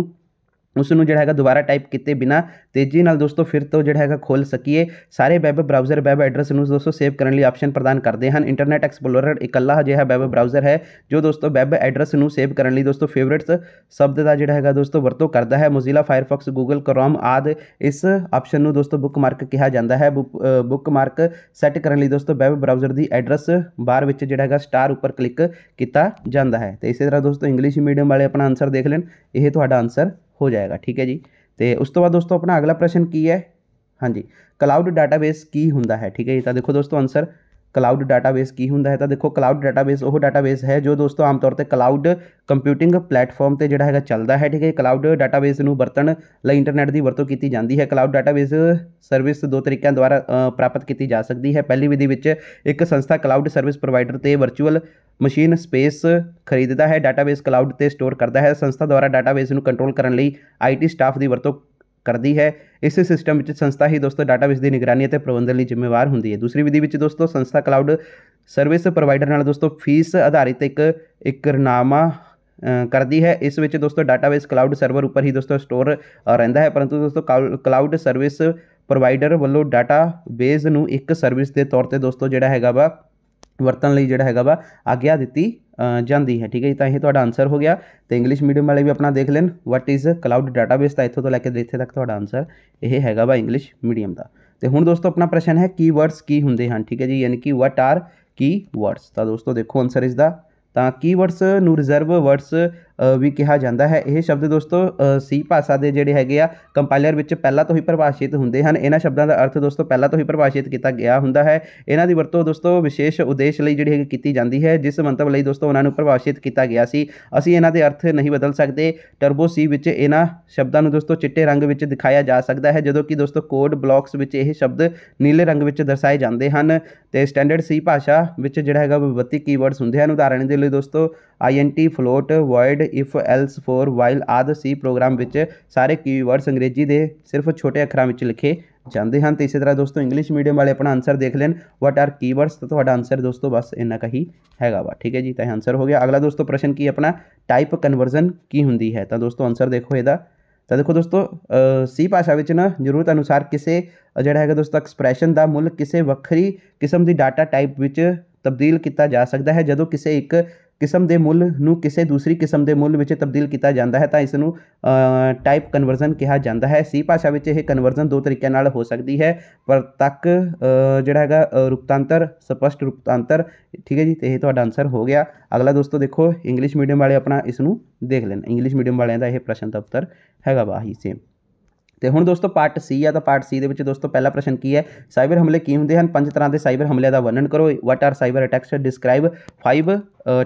ਉਸ ਨੂੰ ਜਿਹੜਾ ਹੈਗਾ ਦੁਬਾਰਾ ਟਾਈਪ ਕੀਤੇ ਬਿਨਾ ਤੇਜ਼ੀ ਨਾਲ ਦੋਸਤੋ ਫਿਰ ਤੋਂ ਜਿਹੜਾ ਹੈਗਾ ਖੋਲ ਸਕੀਏ ਸਾਰੇ ਵੈਬ ਬ੍ਰਾਊਜ਼ਰ ਵੈਬ ਐਡਰੈਸ ਨੂੰ ਦੋਸਤੋ ਸੇਵ ਕਰਨ ਲਈ ਆਪਸ਼ਨ ਪ੍ਰਦਾਨ ਕਰਦੇ ਹਨ ਇੰਟਰਨੈਟ ਐਕਸਪਲੋਰਰ ਇਕੱਲਾ ਜਿਹਾ ਵੈਬ ਬ੍ਰਾਊਜ਼ਰ ਹੈ ਜੋ ਦੋਸਤੋ ਵੈਬ ਐਡਰੈਸ ਨੂੰ ਸੇਵ ਕਰਨ ਲਈ ਦੋਸਤੋ ਫੇਵਰਿਟਸ ਸ਼ਬਦ ਦਾ ਜਿਹੜਾ ਹੈਗਾ ਦੋਸਤੋ ਵਰਤੋਂ ਕਰਦਾ ਹੈ ਮੋਜ਼ੀਲਾ ਫਾਇਰਫੌਕਸ ਗੂਗਲ ਕ੍ਰੋਮ ਆਦ ਇਸ ਆਪਸ਼ਨ ਨੂੰ ਦੋਸਤੋ ਬੁੱਕਮਾਰਕ ਕਿਹਾ ਜਾਂਦਾ ਹੈ ਬੁੱਕਮਾਰਕ ਸੈੱਟ ਕਰਨ ਲਈ ਦੋਸਤੋ ਵੈਬ ਬ੍ਰਾਊਜ਼ਰ ਦੀ ਐਡਰੈਸ ਬਾਰ ਵਿੱਚ ਜਿਹੜਾ ਹੈਗਾ ਸਟਾਰ ਉੱਪਰ ਕਲਿੱਕ ਕੀਤਾ ਜਾਂਦਾ ਹੈ ਤੇ ਇਸੇ ਤਰ੍ਹਾਂ ਦੋਸਤੋ ਇੰਗਲਿਸ਼ ਮੀਡੀਅਮ ਵਾਲੇ ਆਪਣਾ ਆਨਸਰ ਦੇਖ ਲੈਣ ਇਹ ਤੁਹਾਡਾ ਆਨਸਰ ਹੋ ਜਾਏਗਾ ਠੀਕ ਹੈ ਜੀ ਤੇ ਉਸ ਤੋਂ ਬਾਅਦ ਦੋਸਤੋ ਆਪਣਾ ਅਗਲਾ ਪ੍ਰਸ਼ਨ ਕੀ ਹੈ ਹਾਂਜੀ ਕਲਾਉਡ ਡਾਟਾਬੇਸ ਕੀ ਹੁੰਦਾ ਹੈ ਠੀਕ ਹੈ ਜੀ ਤਾਂ ਦੇਖੋ ਦੋਸਤੋ ਆਨਸਰ ਕਲਾਉਡ ਡਾਟਾਬੇਸ ਕੀ ਹੁੰਦਾ ਹੈ ਤਾਂ ਦੇਖੋ ਕਲਾਉਡ ਡਾਟਾਬੇਸ ਉਹ ਡਾਟਾਬੇਸ ਹੈ ਜੋ ਦੋਸਤੋ ਆਮ ਤੌਰ ਤੇ ਕਲਾਉਡ ਕੰਪਿਊਟਿੰਗ ਪਲੇਟਫਾਰਮ ਤੇ ਜਿਹੜਾ ਹੈਗਾ ਚੱਲਦਾ ਹੈ ਠੀਕ ਹੈ ਕਲਾਉਡ ਡਾਟਾਬੇਸ ਨੂੰ ਵਰਤਣ ਲਈ ਇੰਟਰਨੈਟ ਦੀ ਵਰਤੋਂ ਕੀਤੀ ਜਾਂਦੀ ਹੈ ਕਲਾਉਡ ਡਾਟਾਬੇਸ ਸਰਵਿਸ ਦੋ ਤਰੀਕਿਆਂ ਦੁਆਰਾ ਪ੍ਰਾਪਤ ਕੀਤੀ ਜਾ ਸਕਦੀ ਹੈ ਪਹਿਲੀ ਵਿਧੀ ਵਿੱਚ ਇੱਕ ਸੰਸਥਾ ਕਲਾਉਡ ਸਰਵਿਸ ਪ੍ਰੋਵਾਈਡਰ ਤੇ ਵਰਚੁਅਲ ਮਸ਼ੀਨ ਸਪੇਸ ਖਰੀਦਦਾ ਹੈ ਡਾਟਾਬੇਸ ਕਲਾਉਡ ਤੇ ਸਟੋਰ ਕਰਦਾ ਹੈ ਸੰਸਥਾ ਦੁਆਰਾ ਡਾਟਾਬੇਸ ਨੂੰ ਕੰਟਰੋਲ ਕਰਨ ਲਈ ਆਈਟੀ ਸਟਾਫ ਦੀ ਵਰਤੋਂ ਕਰਦੀ ਹੈ ਇਸ ਸਿਸਟਮ ਵਿੱਚ ਸੰਸਥਾ ਹੀ ਦੋਸਤੋ ਡਾਟਾਬੇਸ ਦੀ ਨਿਗਰਾਨੀ ਅਤੇ ਪ੍ਰਬੰਧਨ ਲਈ ਜ਼ਿੰਮੇਵਾਰ ਹੁੰਦੀ ਹੈ ਦੂਸਰੀ ਵਿਧੀ ਵਿੱਚ ਦੋਸਤੋ ਸੰਸਥਾ ਕਲਾਉਡ ਸਰਵਿਸ ਪ੍ਰੋਵਾਈਡਰ ਨਾਲ ਦੋਸਤੋ ਫੀਸ ਆਧਾਰਿਤ ਇੱਕ ਇਕਰਨਾਮਾ ਕਰਦੀ ਹੈ ਇਸ ਵਿੱਚ ਦੋਸਤੋ ਡਾਟਾਬੇਸ ਕਲਾਉਡ ਸਰਵਰ ਉੱਪਰ ਹੀ ਦੋਸਤੋ ਸਟੋਰ ਰਹਿੰਦਾ ਹੈ ਪਰੰਤੂ ਦੋਸਤੋ ਕਲਾਉਡ ਸਰਵਿਸ ਪ੍ਰੋਵਾਈਡਰ ਵੱਲੋਂ ਡਾਟਾਬੇਸ ਨੂੰ ਇੱਕ ਸਰਵਿਸ ਦੇ ਤੌਰ ਤੇ ਦੋਸਤੋ ਜਿਹੜਾ ਹੈਗਾ ਵਾ ਵਰਤਣ ਲਈ ਜਿਹੜਾ ਹੈਗਾ ਵਾ ਆਗਿਆ ਦਿੱਤੀ ਜਾਂਦੀ ਹੈ ਠੀਕ ਹੈ ਜੀ ਤਾਂ ਇਹ ਤੁਹਾਡਾ ਆਨਸਰ ਹੋ ਗਿਆ ਤੇ ਇੰਗਲਿਸ਼ ਮੀਡੀਅਮ ਵਾਲੇ ਵੀ ਆਪਣਾ ਦੇਖ ਲੈਣ ਵਾਟ ਇਜ਼ ਕਲਾਉਡ ਡਾਟਾਬੇਸ ਤਾਂ ਇੱਥੋਂ ਤੋਂ ਲੈ ਕੇ ਇੱਥੇ ਤੱਕ ਤੁਹਾਡਾ ਆਨਸਰ ਇਹ ਹੈਗਾ ਵਾ ਇੰਗਲਿਸ਼ ਮੀਡੀਅਮ ਦਾ ਤੇ ਹੁਣ ਦੋਸਤੋ ਆਪਣਾ ਪ੍ਰਸ਼ਨ ਹੈ ਕੀਵਰਡਸ ਕੀ ਹੁੰਦੇ ਹਨ ਠੀਕ ਹੈ ਜੀ ਯਾਨੀ ਕਿ ਵਟ ਆਰ ਕੀਵਰਡਸ ਤਾਂ ਦੋਸਤੋ ਦੇਖੋ ਆਨਸਰ ਇਸ ਦਾ ਤਾਂ ਕੀਵਰਡਸ ਨੂੰ ਰਿਜ਼ਰਵ ਵਰਡਸ ਵੀ ਕਿਹਾ ਜਾਂਦਾ ਹੈ ਇਹ ਸ਼ਬਦ ਦੋਸਤੋ ਸੀ ਭਾਸ਼ਾ ਦੇ ਜਿਹੜੇ ਹੈਗੇ ਆ ਕੰਪਾਈਲਰ ਵਿੱਚ ਪਹਿਲਾਂ ਤੋਂ ਹੀ ਪਰਿਭਾਸ਼ਿਤ ਹੁੰਦੇ ਹਨ ਇਹਨਾਂ ਸ਼ਬਦਾਂ ਦਾ ਅਰਥ ਦੋਸਤੋ ਪਹਿਲਾਂ ਤੋਂ ਹੀ ਪਰਿਭਾਸ਼ਿਤ ਕੀਤਾ ਗਿਆ ਹੁੰਦਾ ਹੈ ਇਹਨਾਂ ਦੀ ਵਰਤੋਂ ਦੋਸਤੋ ਵਿਸ਼ੇਸ਼ ਉਦੇਸ਼ ਲਈ ਜਿਹੜੀ ਹੈ ਕੀਤੀ ਜਾਂਦੀ ਹੈ ਜਿਸ ਮੰਤਵ ਲਈ ਦੋਸਤੋ ਉਹਨਾਂ ਨੂੰ ਪਰਿਭਾਸ਼ਿਤ ਕੀਤਾ ਗਿਆ ਸੀ ਅਸੀਂ ਇਹਨਾਂ ਦੇ ਅਰਥ ਨਹੀਂ ਬਦਲ ਸਕਦੇ ਟਰਬੋ ਸੀ ਵਿੱਚ ਇਹਨਾਂ ਸ਼ਬਦਾਂ ਨੂੰ ਦੋਸਤੋ ਚਿੱਟੇ ਰੰਗ ਵਿੱਚ ਦਿਖਾਇਆ ਜਾ ਸਕਦਾ ਹੈ ਜਦੋਂ ਕਿ ਦੋਸਤੋ ਕੋਡ ਬਲੌਕਸ ਵਿੱਚ ਇਹ ਸ਼ਬਦ ਨੀਲੇ ਰੰਗ ਵਿੱਚ ਦਰਸਾਏ ਜਾਂਦੇ ਹਨ ਤੇ ਸਟੈਂਡਰਡ ਸੀ ਭਾਸ਼ਾ ਵਿੱਚ ਜਿਹੜਾ ਹੈਗਾ 32 ਕੀਵਰਡਸ ਹੁੰਦੇ ਹਨ ਉਦਾਹਰਣ ਦੇ ਲਈ ਦੋਸਤੋ INT float void if else for while ਆਦਿ ਸੀ ਪ੍ਰੋਗਰਾਮ ਵਿੱਚ ਸਾਰੇ ਕੀਵਰਡਸ ਅੰਗਰੇਜ਼ੀ ਦੇ ਸਿਰਫ ਛੋਟੇ ਅੱਖਰਾਂ ਵਿੱਚ ਲਿਖੇ ਜਾਂਦੇ ਹਨ ਤੇ ਇਸੇ ਤਰ੍ਹਾਂ ਦੋਸਤੋ ਇੰਗਲਿਸ਼ ਮੀਡੀਅਮ ਵਾਲੇ ਆਪਣਾ ਆਨਸਰ ਦੇਖ ਲੈਣ ਵਾਟ ਆਰ ਕੀਵਰਡਸ ਤਾਂ ਤੁਹਾਡਾ ਆਨਸਰ ਦੋਸਤੋ ਬਸ ਇੰਨਾ ਕਹੀ ਹੈਗਾ ਵਾ ਠੀਕ ਹੈ ਜੀ ਤਾਂ ਇਹ ਆਨਸਰ ਹੋ ਗਿਆ ਅਗਲਾ ਦੋਸਤੋ ਪ੍ਰਸ਼ਨ ਕੀ ਆਪਣਾ ਟਾਈਪ ਕਨਵਰਜ਼ਨ ਕੀ ਹੁੰਦੀ ਹੈ ਤਾਂ ਦੋਸਤੋ ਆਨਸਰ ਦੇਖੋ ਇਹਦਾ ਤਾਂ ਦੇਖੋ ਦੋਸਤੋ ਸੀ ਭਾਸ਼ਾ ਵਿੱਚ ਨਾ ਜ਼ਰੂਰਤ ਅਨੁਸਾਰ ਕਿਸੇ ਜਿਹੜਾ ਹੈਗਾ ਦੋਸਤੋ ਐਕਸਪ੍ਰੈਸ਼ਨ ਦਾ ਮੁੱਲ ਕਿਸੇ ਵੱਖਰੀ ਕਿਸਮ ਦੀ ਡਾਟਾ ਟਾਈਪ ਵਿੱਚ ਤਬਦੀਲ ਕੀਤਾ ਜਾ ਸਕਦਾ ਹੈ ਜਦੋਂ ਕਿਸੇ ਇੱਕ ਕਿਸਮ ਦੇ ਮੁੱਲ ਨੂੰ ਕਿਸੇ ਦੂਸਰੀ ਕਿਸਮ ਦੇ ਮੁੱਲ ਵਿੱਚ ਤਬਦੀਲ ਕੀਤਾ ਜਾਂਦਾ ਹੈ ਤਾਂ ਇਸ ਨੂੰ ਟਾਈਪ ਕਨਵਰਜ਼ਨ ਕਿਹਾ ਜਾਂਦਾ ਹੈ ਸੀ ਭਾਸ਼ਾ ਵਿੱਚ ਇਹ ਕਨਵਰਜ਼ਨ ਦੋ ਤਰੀਕਿਆਂ ਨਾਲ ਹੋ ਸਕਦੀ ਹੈ ਪਰ ਤੱਕ ਜਿਹੜਾ ਹੈਗਾ ਰੂਪਤਾਂਤਰ ਸਪਸ਼ਟ ਰੂਪਤਾਂਤਰ ਠੀਕ ਹੈ ਜੀ ਤੇ ਇਹ ਤੁਹਾਡਾ ਆਨਸਰ ਹੋ ਗਿਆ ਅਗਲਾ ਦੋਸਤੋ ਦੇਖੋ ਇੰਗਲਿਸ਼ ਮੀਡੀਅਮ ਵਾਲੇ ਆਪਣਾ ਇਸ ਨੂੰ ਦੇਖ ਲੈਣ ਇੰਗਲਿਸ਼ ਮੀਡੀਅਮ ਵਾਲਿਆਂ ਦਾ ਇਹ ਪ੍ਰਸ਼ਨ ਦਾ ਉੱਤਰ ਹੈਗਾ ਵਾਹੀ ਸੇਮ ਤੇ ਹੁਣ ਦੋਸਤੋ ਪਾਰਟ ਸੀ ਆ ਤਾਂ ਪਾਰਟ ਸੀ ਦੇ ਵਿੱਚ ਦੋਸਤੋ ਪਹਿਲਾ ਪ੍ਰਸ਼ਨ ਕੀ ਹੈ ਸਾਈਬਰ ਹਮਲੇ ਕੀ ਹੁੰਦੇ ਹਨ ਪੰਜ ਤਰ੍ਹਾਂ ਦੇ ਸਾਈਬਰ ਹਮਲੇ ਦਾ ਵਰਣਨ ਕਰੋ what are cyber attacks describe five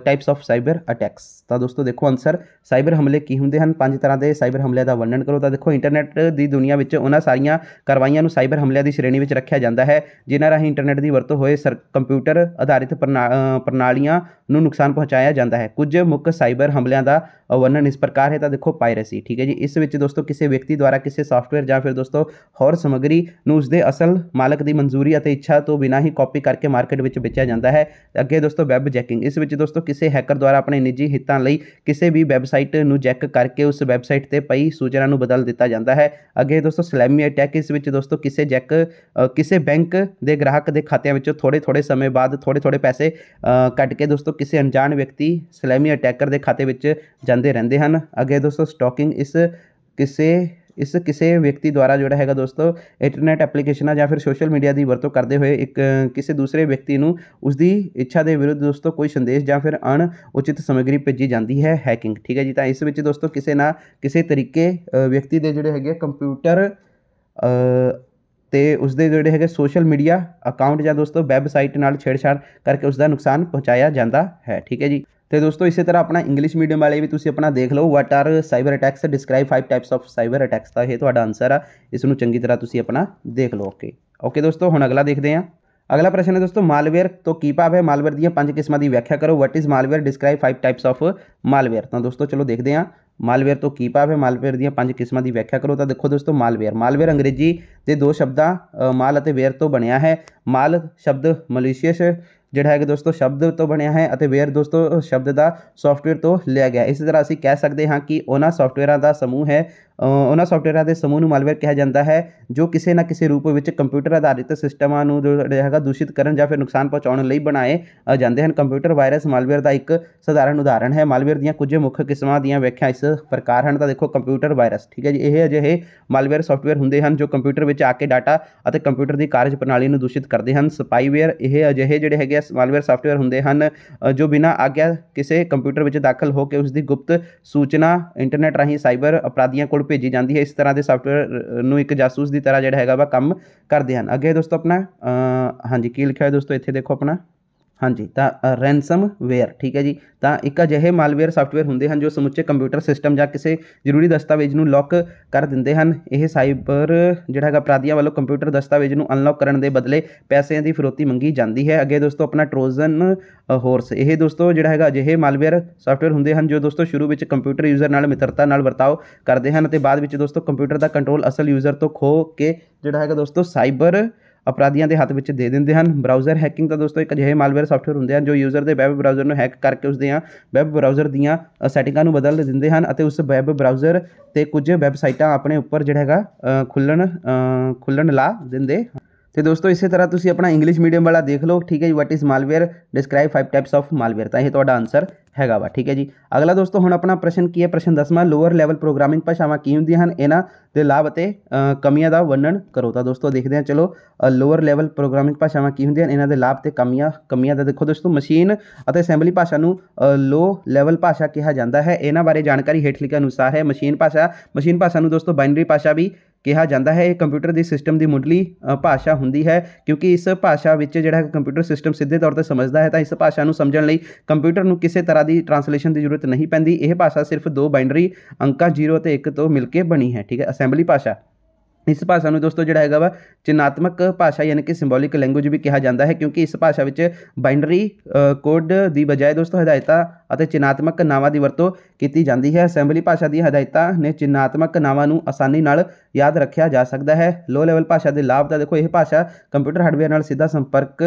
types of cyber attacks ਤਾਂ ਦੋਸਤੋ ਦੇਖੋ ਆਨਸਰ ਸਾਈਬਰ ਹਮਲੇ ਕੀ ਹੁੰਦੇ ਹਨ ਪੰਜ ਤਰ੍ਹਾਂ ਦੇ ਸਾਈਬਰ ਹਮਲਿਆਂ ਦਾ ਵਰਣਨ ਕਰੋ ਤਾਂ ਦੇਖੋ ਇੰਟਰਨੈਟ ਦੀ ਦੁਨੀਆ ਵਿੱਚ ਉਹਨਾਂ ਸਾਰੀਆਂ ਕਾਰਵਾਈਆਂ ਨੂੰ ਸਾਈਬਰ ਹਮਲਿਆਂ ਦੀ ਸ਼੍ਰੇਣੀ ਵਿੱਚ ਰੱਖਿਆ ਜਾਂਦਾ ਹੈ ਜਿਨ੍ਹਾਂ ਰਾਹੀਂ ਇੰਟਰਨੈਟ ਦੀ ਵਰਤੋਂ ਹੋਏ ਕੰਪਿਊਟਰ ਆਧਾਰਿਤ ਪ੍ਰਣਾਲੀਆਂ ਨੂੰ ਨੁਕਸਾਨ ਪਹੁੰਚਾਇਆ ਜਾਂਦਾ ਹੈ ਕੁਝ ਮੁੱਖ ਸਾਈਬਰ ਹਮਲਿਆਂ ਦਾ ਵਰਣਨ ਇਸ ਪ੍ਰਕਾਰ ਹੈ ਤਾਂ ਦੇਖੋ ਪਾਇਰੇਸੀ ਠੀਕ ਹੈ ਜੀ ਇਸ ਵਿੱਚ ਦੋਸਤੋ ਕਿਸੇ ਵਿਅਕਤੀ ਦੁਆਰਾ ਕਿਸੇ ਸੌਫਟਵੇਅਰ ਜਾਂ ਫਿਰ ਦੋਸਤੋ ਹੋਰ ਸਮੱਗਰੀ ਨੂੰ ਉਸਦੇ ਅਸਲ ਮਾਲਕ ਦੀ ਮਨਜ਼ੂਰੀ ਅਤੇ ਇੱਛਾ ਤੋਂ ਬਿਨਾਂ ਹੀ ਕਾਪੀ ਕਰਕੇ ਮਾਰਕੀਟ ਵਿੱਚ ਵੇਚਿਆ ਜਾਂਦਾ ਹੈ ਅੱਗੇ ਦੋਸਤੋ ਵੈਬ ਜੈਕਿੰਗ ਇਸ ਵਿੱਚ ਦੋਸਤੋ ਕਿਸੇ ਹੈਕਰ ਦੁਆਰਾ ਆਪਣੇ ਨਿੱਜੀ ਹਿੱਤਾਂ ਲਈ ਕਿਸੇ ਵੀ ਵੈਬਸਾਈਟ ਨੂੰ ਜੈਕ ਕਰਕੇ ਉਸ ਵੈਬਸਾਈਟ ਤੇ ਪਈ ਸੂਚਨਾ ਨੂੰ ਬਦਲ ਦਿੱਤਾ ਜਾਂਦਾ ਹੈ ਅੱਗੇ ਦੋਸਤੋ ਸਲੈਮੀ ਅਟੈਕ ਇਸ ਵਿੱਚ ਦੋਸਤੋ ਕਿਸੇ ਜੈਕ ਕਿਸੇ ਬੈਂਕ ਦੇ ਗ੍ਰਾਹਕ ਦੇ ਖਾਤਿਆਂ ਵਿੱਚੋਂ ਥੋੜੇ ਥੋੜੇ ਸਮੇਂ ਬਾਅਦ ਥੋੜੇ ਥੋੜੇ ਪੈਸੇ ਕੱਟ ਕੇ ਦੋਸਤੋ ਕਿਸੇ ਅਣਜਾਣ ਵਿਅਕਤੀ ਸਲੈਮੀ ਅਟੈਕਰ ਦੇ ਖਾਤੇ ਵਿੱਚ ਜਾਂਦੇ ਰਹਿੰਦੇ ਹਨ ਅੱਗੇ ਦੋਸਤੋ ਸਟਾਕਿੰਗ ਇਸ ਕਿਸੇ ਇਸ ਕਿਸੇ ਵਿਅਕਤੀ ਦੁਆਰਾ ਜਿਹੜਾ ਹੈਗਾ ਦੋਸਤੋ ਇੰਟਰਨੈਟ ਐਪਲੀਕੇਸ਼ਨਾਂ ਜਾਂ ਫਿਰ ਸੋਸ਼ਲ ਮੀਡੀਆ ਦੀ ਵਰਤੋਂ ਕਰਦੇ ਹੋਏ ਇੱਕ ਕਿਸੇ ਦੂਸਰੇ ਵਿਅਕਤੀ ਨੂੰ ਉਸ ਦੀ ਇੱਛਾ ਦੇ ਵਿਰੁੱਧ ਦੋਸਤੋ ਕੋਈ ਸੰਦੇਸ਼ ਜਾਂ ਫਿਰ ਅਣ ਉਚਿਤ ਸਮਗਰੀ ਭੇਜੀ ਜਾਂਦੀ ਹੈ ਹੈਕਿੰਗ ਠੀਕ ਹੈ ਜੀ ਤਾਂ ਇਸ ਵਿੱਚ ਦੋਸਤੋ ਕਿਸੇ ਨਾ ਕਿਸੇ ਤਰੀਕੇ ਵਿਅਕਤੀ ਦੇ ਜਿਹੜੇ ਹੈਗੇ ਕੰਪਿਊਟਰ ਤੇ ਉਸ ਦੇ ਜਿਹੜੇ ਹੈਗੇ ਸੋਸ਼ਲ ਮੀਡੀਆ ਅਕਾਊਂਟ ਜਾਂ ਦੋਸਤੋ ਵੈਬਸਾਈਟ ਨਾਲ ਛੇੜਛਾੜ ਕਰਕੇ ਉਸ ਦਾ ਨੁਕਸਾਨ ਪਹੁੰਚਾਇਆ ਜਾਂਦਾ ਹੈ ਠੀਕ ਹੈ ਜੀ ਤੇ ਦੋਸਤੋ ਇਸੇ ਤਰ੍ਹਾਂ ਆਪਣਾ ਇੰਗਲਿਸ਼ ਮੀਡੀਅਮ ਵਾਲੇ ਵੀ ਤੁਸੀਂ ਆਪਣਾ ਦੇਖ ਲਓ what are cyber attacks describe five types of cyber attacks ਦਾ ਇਹ ਤੁਹਾਡਾ ਆਨਸਰ ਆ ਇਸ ਨੂੰ ਚੰਗੀ ਤਰ੍ਹਾਂ ਤੁਸੀਂ ਆਪਣਾ ਦੇਖ ਲਓ ਓਕੇ ਓਕੇ ਦੋਸਤੋ ਹੁਣ ਅਗਲਾ ਦੇਖਦੇ ਆ ਅਗਲਾ ਪ੍ਰਸ਼ਨ ਹੈ ਦੋਸਤੋ ਮਾਲਵੇਅਰ ਤੋਂ ਕੀ ਭਾਵ ਹੈ ਮਾਲਵੇਅਰ ਦੀਆਂ ਪੰਜ ਕਿਸਮਾਂ ਦੀ ਵਿਆਖਿਆ ਕਰੋ what is malware describe five types of malware ਤਾਂ ਦੋਸਤੋ ਚਲੋ ਦੇਖਦੇ ਆ ਮਾਲਵੇਅਰ ਤੋਂ ਕੀ ਭਾਵ ਹੈ ਮਾਲਵੇਅਰ ਦੀਆਂ ਪੰਜ ਕਿਸਮਾਂ ਦੀ ਵਿਆਖਿਆ ਕਰੋ ਤਾਂ ਦੇਖੋ ਦੋਸਤੋ ਮਾਲਵੇਅਰ ਮਾਲਵੇਅਰ ਅੰਗਰੇਜ਼ੀ ਦੇ ਦੋ ਸ਼ਬਦਾਂ ਮਾਲ ਅਤੇ ਵੇਅਰ ਤੋਂ ਬਣਿਆ ਹੈ ਮਾਲ ਸ਼ਬਦ ਮਲੀਸ਼ੀਅਸ ਜਿਹੜਾ ਹੈ ਕਿ ਦੋਸਤੋ ਸ਼ਬਦ ਤੋਂ ਬਣਿਆ ਹੈ ਅਤੇ ਵੇਅਰ ਦੋਸਤੋ ਸ਼ਬਦ ਦਾ ਸੌਫਟਵੇਅਰ ਤੋਂ ਲਿਆ ਗਿਆ ਇਸੇ ਤਰ੍ਹਾਂ ਅਸੀਂ ਕਹਿ ਸਕਦੇ ਹਾਂ ਕਿ ਉਹਨਾਂ ਸੌਫਟਵੇਅਰਾਂ ਦਾ ਸਮੂਹ ਹੈ ਉਹਨਾਂ ਸੌਫਟਵੇਅਰਾਂ ਦੇ ਸਮੂਹ ਨੂੰ ਮਾਲਵੇਅਰ ਕਿਹਾ ਜਾਂਦਾ ਹੈ ਜੋ ਕਿਸੇ ਨਾ ਕਿਸੇ ਰੂਪ ਵਿੱਚ ਕੰਪਿਊਟਰ ਆਧਾਰਿਤ ਸਿਸਟਮਾਂ ਨੂੰ ਜੋ ਹੈਗਾ ਦੂਸ਼ਿਤ ਕਰਨ ਜਾਂ ਫਿਰ ਨੁਕਸਾਨ ਪਹੁੰਚਾਉਣ ਲਈ ਬਣਾਏ ਜਾਂਦੇ ਹਨ ਕੰਪਿਊਟਰ ਵਾਇਰਸ ਮਾਲਵੇਅਰ ਦਾ ਇੱਕ ਸਧਾਰਨ ਉਦਾਹਰਣ ਹੈ ਮਾਲਵੇਅਰ ਦੀਆਂ ਕੁਝ ਮੁੱਖ ਕਿਸਮਾਂ ਦੀਆਂ ਵਿਆਖਿਆ ਇਸ ਪ੍ਰਕਾਰ ਹਨ ਤਾਂ ਦੇਖੋ ਕੰਪਿਊਟਰ ਵਾਇਰਸ ਠੀਕ ਹੈ ਜੀ ਇਹ ਅਜਿਹੇ ਮਾਲਵੇਅਰ ਸੌਫਟਵੇਅਰ ਹੁੰਦੇ ਹਨ ਜੋ ਕੰਪਿਊਟਰ ਵਿੱਚ ਆ ਕੇ ਡਾਟਾ ਅਤੇ ਕੰਪਿਊਟਰ ਦੀ ਕਾਰਜ ਪ੍ਰਣਾਲੀ ਨੂੰ ਦੂਸ਼ਿਤ ਕਰਦੇ ਹਨ ਸਪਾਈਵੇਅਰ ਇਹ ਅਜਿਹੇ ਜਿਹੜੇ ਹੈਗੇ ਮਾਲਵੇਅਰ ਸੌਫਟਵੇਅਰ ਹੁੰਦੇ ਹਨ ਜੋ ਬਿਨਾਂ ਆਗਿਆ ਕਿਸੇ ਕੰਪਿਊਟਰ ਵਿੱਚ ਦਾਖਲ ਹੋ ਕੇ ਉਸ ਦੀ ਗੁਪਤ ਸੂਚਨਾ ਇੰਟਰਨੈਟ ਰਾਹੀਂ ਸਾਈਬਰ ਅਪਰਾਧੀਆਂ ਕੋਲ ਭੇਜੀ ਜਾਂਦੀ ਹੈ ਇਸ ਤਰ੍ਹਾਂ ਦੇ ਸੌਫਟਵੇਅਰ ਨੂੰ ਇੱਕ ਜਾਸੂਸ ਦੀ ਤਰ੍ਹਾਂ ਜਿਹੜਾ ਹੈਗਾ ਵਾ ਕੰਮ ਕਰਦੇ ਹਨ ਅੱਗੇ ਦੋਸਤੋ ਆਪਣਾ ਹਾਂਜੀ ਕੀ ਲਿਖਿਆ ਹੈ ਦੋਸਤੋ ਇੱਥੇ ਦੇਖੋ ਆਪਣਾ ਹਾਂਜੀ ਤਾਂ ਰੈਂਸਮ ਵੇਅਰ ਠੀਕ ਹੈ ਜੀ ਤਾਂ ਇੱਕ ਅਜਿਹੇ ਮਾਲਵੇਅਰ ਸੌਫਟਵੇਅਰ ਹੁੰਦੇ ਹਨ ਜੋ ਸਮੁੱਚੇ ਕੰਪਿਊਟਰ ਸਿਸਟਮ ਜਾਂ ਕਿਸੇ ਜ਼ਰੂਰੀ ਦਸਤਾਵੇਜ਼ ਨੂੰ ਲੌਕ ਕਰ ਦਿੰਦੇ ਹਨ ਇਹ ਸਾਈਬਰ ਜਿਹੜਾ ਹੈਗਾ ਅਪਰਾਧੀਆਂ ਵੱਲੋਂ ਕੰਪਿਊਟਰ ਦਸਤਾਵੇਜ਼ ਨੂੰ ਅਨਲੌਕ ਕਰਨ ਦੇ ਬਦਲੇ ਪੈਸਿਆਂ ਦੀ ਫਿਰੋਤੀ ਮੰਗੀ ਜਾਂਦੀ ਹੈ ਅੱਗੇ ਦੋਸਤੋ ਆਪਣਾ ਟ੍ਰੋਜਨ ਹੋਰਸ ਇਹ ਦੋਸਤੋ ਜਿਹੜਾ ਹੈਗਾ ਅਜਿਹੇ ਮਾਲਵੇਅਰ ਸੌਫਟਵੇਅਰ ਹੁੰਦੇ ਹਨ ਜੋ ਦੋਸਤੋ ਸ਼ੁਰੂ ਵਿੱਚ ਕੰਪਿਊਟਰ ਯੂਜ਼ਰ ਨਾਲ ਮਿੱਤਰਤਾ ਨਾਲ ਵਰਤਾਓ ਕਰਦੇ ਹਨ ਅਤੇ ਬਾਅਦ ਵਿੱਚ ਦੋਸਤੋ ਕੰਪਿਊਟਰ ਦਾ ਕੰਟਰੋਲ ਅਸਲ ਯੂਜ਼ਰ ਤੋਂ ਖੋ ਕੇ ਜਿਹੜਾ ਹੈਗਾ ਦੋਸਤੋ ਸਾਈਬਰ ਅਪਰਾਧੀਆਂ ਦੇ ਹੱਥ ਵਿੱਚ ਦੇ ਦਿੰਦੇ ਹਨ ਬਰਾਊਜ਼ਰ ਹੈਕਿੰਗ ਤਾਂ ਦੋਸਤੋ ਇੱਕ ਅਜਿਹੇ ਮਾਲਵੇਅਰ ਸੌਫਟਵੇਅਰ ਹੁੰਦੇ ਹਨ ਜੋ ਯੂਜ਼ਰ ਦੇ ਵੈਬ ਬਰਾਊਜ਼ਰ ਨੂੰ ਹੈਕ ਕਰਕੇ ਉਸ ਦੇ ਵੈਬ ਬਰਾਊਜ਼ਰ ਦੀਆਂ ਸੈਟਿੰਗਾਂ ਨੂੰ ਬਦਲ ਦਿੰਦੇ ਹਨ ਅਤੇ ਉਸ ਵੈਬ ਬਰਾਊਜ਼ਰ ਤੇ ਕੁਝ ਵੈਬਸਾਈਟਾਂ ਆਪਣੇ ਉੱਪਰ ਜਿਹੜਾ ਹੈਗਾ ਖੁੱਲਣ ਖੁੱਲਣ ਲਾ ਦਿੰਦੇ ਤੇ ਦੋਸਤੋ ਇਸੇ ਤਰ੍ਹਾਂ ਤੁਸੀਂ ਆਪਣਾ ਇੰਗਲਿਸ਼ ਮੀਡੀਅਮ ਵਾਲਾ ਦੇਖ ਲਓ ਠੀਕ ਹੈ ਜੀ what is malware describe 5 types of malware ਤਾਂ ਇਹ ਤੁਹਾਡਾ ਆਨਸਰ ਹੈਗਾ ਵਾ ਠੀਕ ਹੈ ਜੀ ਅਗਲਾ ਦੋਸਤੋ ਹੁਣ ਆਪਣਾ ਪ੍ਰਸ਼ਨ ਕੀ ਹੈ ਪ੍ਰਸ਼ਨ 10ਵਾਂ ਲੋਅਰ ਲੈਵਲ ਪ੍ਰੋਗਰਾਮਿੰਗ ਭਾਸ਼ਾਵਾਂ ਕੀ ਹੁੰਦੀਆਂ ਹਨ ਇਹਨਾਂ ਦੇ ਲਾਭ ਅਤੇ ਕਮੀਆਂ ਦਾ ਵਰਣਨ ਕਰੋ ਤਾਂ ਦੋਸਤੋ ਦੇਖਦੇ ਹਾਂ ਚਲੋ ਲੋਅਰ ਲੈਵਲ ਪ੍ਰੋਗਰਾਮਿੰਗ ਭਾਸ਼ਾਵਾਂ ਕੀ ਹੁੰਦੀਆਂ ਹਨ ਇਹਨਾਂ ਦੇ ਲਾਭ ਤੇ ਕਮੀਆਂ ਕਮੀਆਂ ਦਾ ਦੇਖੋ ਦੋਸਤੋ ਮਸ਼ੀਨ ਅਤੇ ਅਸੈਂਬਲੀ ਭਾਸ਼ਾ ਨੂੰ ਲੋ ਲੈਵਲ ਭਾਸ਼ਾ ਕਿਹਾ ਜਾਂਦਾ ਹੈ ਇਹਨਾਂ ਬਾਰੇ ਜਾਣਕਾਰੀ ਹੇਠ ਲਿਖੇ ਅਨੁਸਾਰ ਹੈ ਮਸ਼ੀਨ ਭਾਸ਼ਾ ਮਸ਼ੀਨ ਭਾਸ਼ਾ ਨੂੰ ਦੋਸਤੋ ਬਾਈਨਰੀ ਭਾਸ਼ਾ ਵੀ ਕਿਹਾ ਜਾਂਦਾ ਹੈ ਇਹ ਕੰਪਿਊਟਰ ਦੇ ਸਿਸਟਮ ਦੀ ਮੁੱਢਲੀ ਭਾਸ਼ਾ ਹੁੰਦੀ ਹੈ ਕਿਉਂਕਿ ਇਸ ਭਾਸ਼ਾ ਵਿੱਚ ਜਿਹੜਾ ਕੰਪਿਊਟਰ ਸਿਸਟਮ ਸਿੱਧੇ ਤੌਰ ਤੇ ਸਮਝਦਾ ਹੈ ਤਾਂ ਇਸ ਭਾਸ਼ਾ ਨੂੰ ਸਮਝਣ ਲਈ ਕੰਪਿਊਟਰ ਨੂੰ ਕਿਸੇ ਤਰ੍ਹਾਂ ਦੀ ਟ੍ਰਾਂਸਲੇਸ਼ਨ ਦੀ ਜ਼ਰੂਰਤ ਨਹੀਂ ਪੈਂਦੀ ਇਹ ਭਾਸ਼ਾ ਸਿਰਫ ਦੋ ਬਾਈਨਰੀ ਅੰਕਾਂ 0 ਅਤੇ 1 ਤੋਂ ਮਿਲ ਕੇ ਬਣੀ ਹੈ ਠੀਕ ਹੈ ਅਸੈਂਬਲੀ ਭਾਸ਼ਾ ਇਸ ਭਾਸ਼ਾ ਨੂੰ ਦੋਸਤੋ ਜਿਹੜਾ ਹੈਗਾ ਵਾ ਚਿਨਾਤਮਕ ਭਾਸ਼ਾ ਯਾਨੀ ਕਿ ਸਿੰਬੋਲਿਕ ਲੈਂਗੁਏਜ ਵੀ ਕਿਹਾ ਜਾਂਦਾ ਹੈ ਕਿਉਂਕਿ ਇਸ ਭਾਸ਼ਾ ਵਿੱਚ ਬਾਈਨਰੀ ਕੋਡ ਦੀ ਬਜਾਏ ਦੋਸਤੋ ਹਦਾਇਤਾਂ ਅਤੇ ਚਿਨਾਤਮਕ ਨਾਵਾਂ ਦੀ ਵਰਤੋਂ ਕੀਤੀ ਜਾਂਦੀ ਹੈ ਅਸੈਂਬਲੀ ਭਾਸ਼ਾ ਦੀ ਹਦਾਇਤਾਂ ਨੇ ਚਿਨਾਤਮਕ ਨਾਵਾਂ ਨੂੰ ਆਸਾਨੀ ਨਾਲ ਯਾਦ ਰੱਖਿਆ ਜਾ ਸਕਦਾ ਹੈ ਲੋ ਲੈਵਲ ਭਾਸ਼ਾ ਦੇ ਲਾਭ ਤਾਂ ਦੇਖੋ ਇਹ ਭਾਸ਼ਾ ਕੰਪਿਊਟਰ ਹਾਰਡਵੇਅਰ ਨਾਲ ਸਿੱਧਾ ਸੰਪਰਕ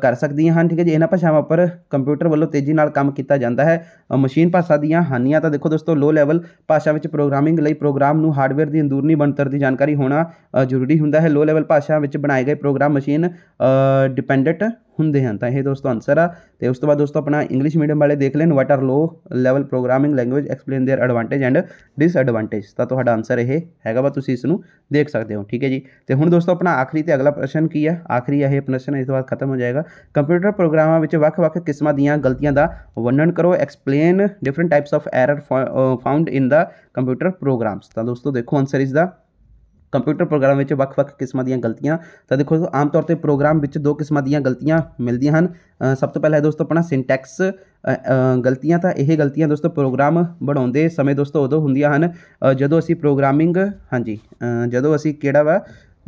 ਕਰ ਸਕਦੀਆਂ ਹਨ ਠੀਕ ਹੈ ਜੀ ਇਹਨਾਂ ਭਾਸ਼ਾਵਾਂ ਉੱਪਰ ਕੰਪਿਊਟਰ ਵੱਲੋਂ ਤੇਜ਼ੀ ਨਾਲ ਕੰਮ ਕੀਤਾ ਜਾਂਦਾ ਹੈ ਮਸ਼ੀਨ ਭਾਸ਼ਾ ਦੀਆਂ ਹਾਨੀਆਂ ਤਾਂ ਦੇਖੋ ਦੋਸਤੋ ਲੋ ਲੈਵਲ ਭਾਸ਼ਾ ਵਿੱਚ ਪ੍ਰੋਗਰਾਮਿੰਗ ਲਈ ਪ੍ਰੋਗਰਾਮ ਨੂੰ ਹਾਰਡਵੇਅਰ ਦੀ ਅੰਦਰੂਨੀ ਬਣਤਰ ਦੀ ਜਾਣਕਾਰੀ ਹੋਣਾ ਜ਼ਰੂਰੀ ਹੁੰਦਾ ਹੈ ਲੋ ਲੈਵਲ ਭਾਸ਼ਾ ਵਿੱਚ ਬਣਾਏ ਗਏ ਪ੍ਰੋਗਰਾਮ ਮਸ਼ੀਨ ਡਿਪੈਂਡੈਂਟ ਹੁੰਦੇ ਹਨ ਤਾਂ ਇਹ ਦੋਸਤੋ ਆਨਸਰ ਆ ਤੇ ਉਸ ਤੋਂ ਬਾਅਦ ਦੋਸਤੋ ਆਪਣਾ ਇੰਗਲਿਸ਼ ਮੀਡੀਅਮ ਵਾਲੇ ਦੇਖ ਲੈਣ what are low level programming language explain their advantage and disadvantage ਤਾਂ ਤੁਹਾਡਾ ਆਨਸਰ ਇਹ ਹੈਗਾ ਵਾ ਤੁਸੀਂ ਇਸ ਨੂੰ ਦੇਖ ਸਕਦੇ ਹੋ ਠੀਕ ਹੈ ਜੀ ਤੇ ਹੁਣ ਦੋਸਤੋ ਆਪਣਾ ਆਖਰੀ ਤੇ ਅਗਲਾ ਪ੍ਰਸ਼ਨ ਕੀ ਹੈ ਆਖਰੀ ਇਹ ਪ੍ਰਸ਼ਨ ਇਸ ਤੋਂ ਬਾਅਦ ਖਤਮ ਹੋ ਜਾਏਗਾ ਕੰਪਿਊਟਰ ਪ੍ਰੋਗਰਾਮਾਂ ਵਿੱਚ ਵੱਖ-ਵੱਖ ਕਿਸਮਾਂ ਦੀਆਂ ਗਲਤੀਆਂ ਦਾ ਵਰਣਨ ਕਰੋ explain different types of error found in the computer programs ਤਾਂ ਦੋਸਤੋ ਦੇਖੋ ਆਨਸਰ ਇਸ ਦਾ ਕੰਪਿਊਟਰ ਪ੍ਰੋਗਰਾਮ ਵਿੱਚ ਵੱਖ-ਵੱਖ ਕਿਸਮਾਂ ਦੀਆਂ ਗਲਤੀਆਂ ਤਾਂ ਦੇਖੋ ਆਮ ਤੌਰ ਤੇ ਪ੍ਰੋਗਰਾਮ ਵਿੱਚ ਦੋ ਕਿਸਮਾਂ ਦੀਆਂ ਗਲਤੀਆਂ ਮਿਲਦੀਆਂ ਹਨ ਸਭ ਤੋਂ ਪਹਿਲਾਂ ਹੈ ਦੋਸਤੋ ਆਪਣਾ ਸਿੰਟੈਕਸ ਗਲਤੀਆਂ ਤਾਂ ਇਹ ਗਲਤੀਆਂ ਦੋਸਤੋ ਪ੍ਰੋਗਰਾਮ ਬਣਾਉਂਦੇ ਸਮੇਂ ਦੋਸਤੋ ਉਦੋਂ ਹੁੰਦੀਆਂ ਹਨ ਜਦੋਂ ਅਸੀਂ ਪ੍ਰੋਗਰਾਮਿੰਗ ਹਾਂਜੀ ਜਦੋਂ ਅਸੀਂ ਕਿਹੜਾ ਵਾ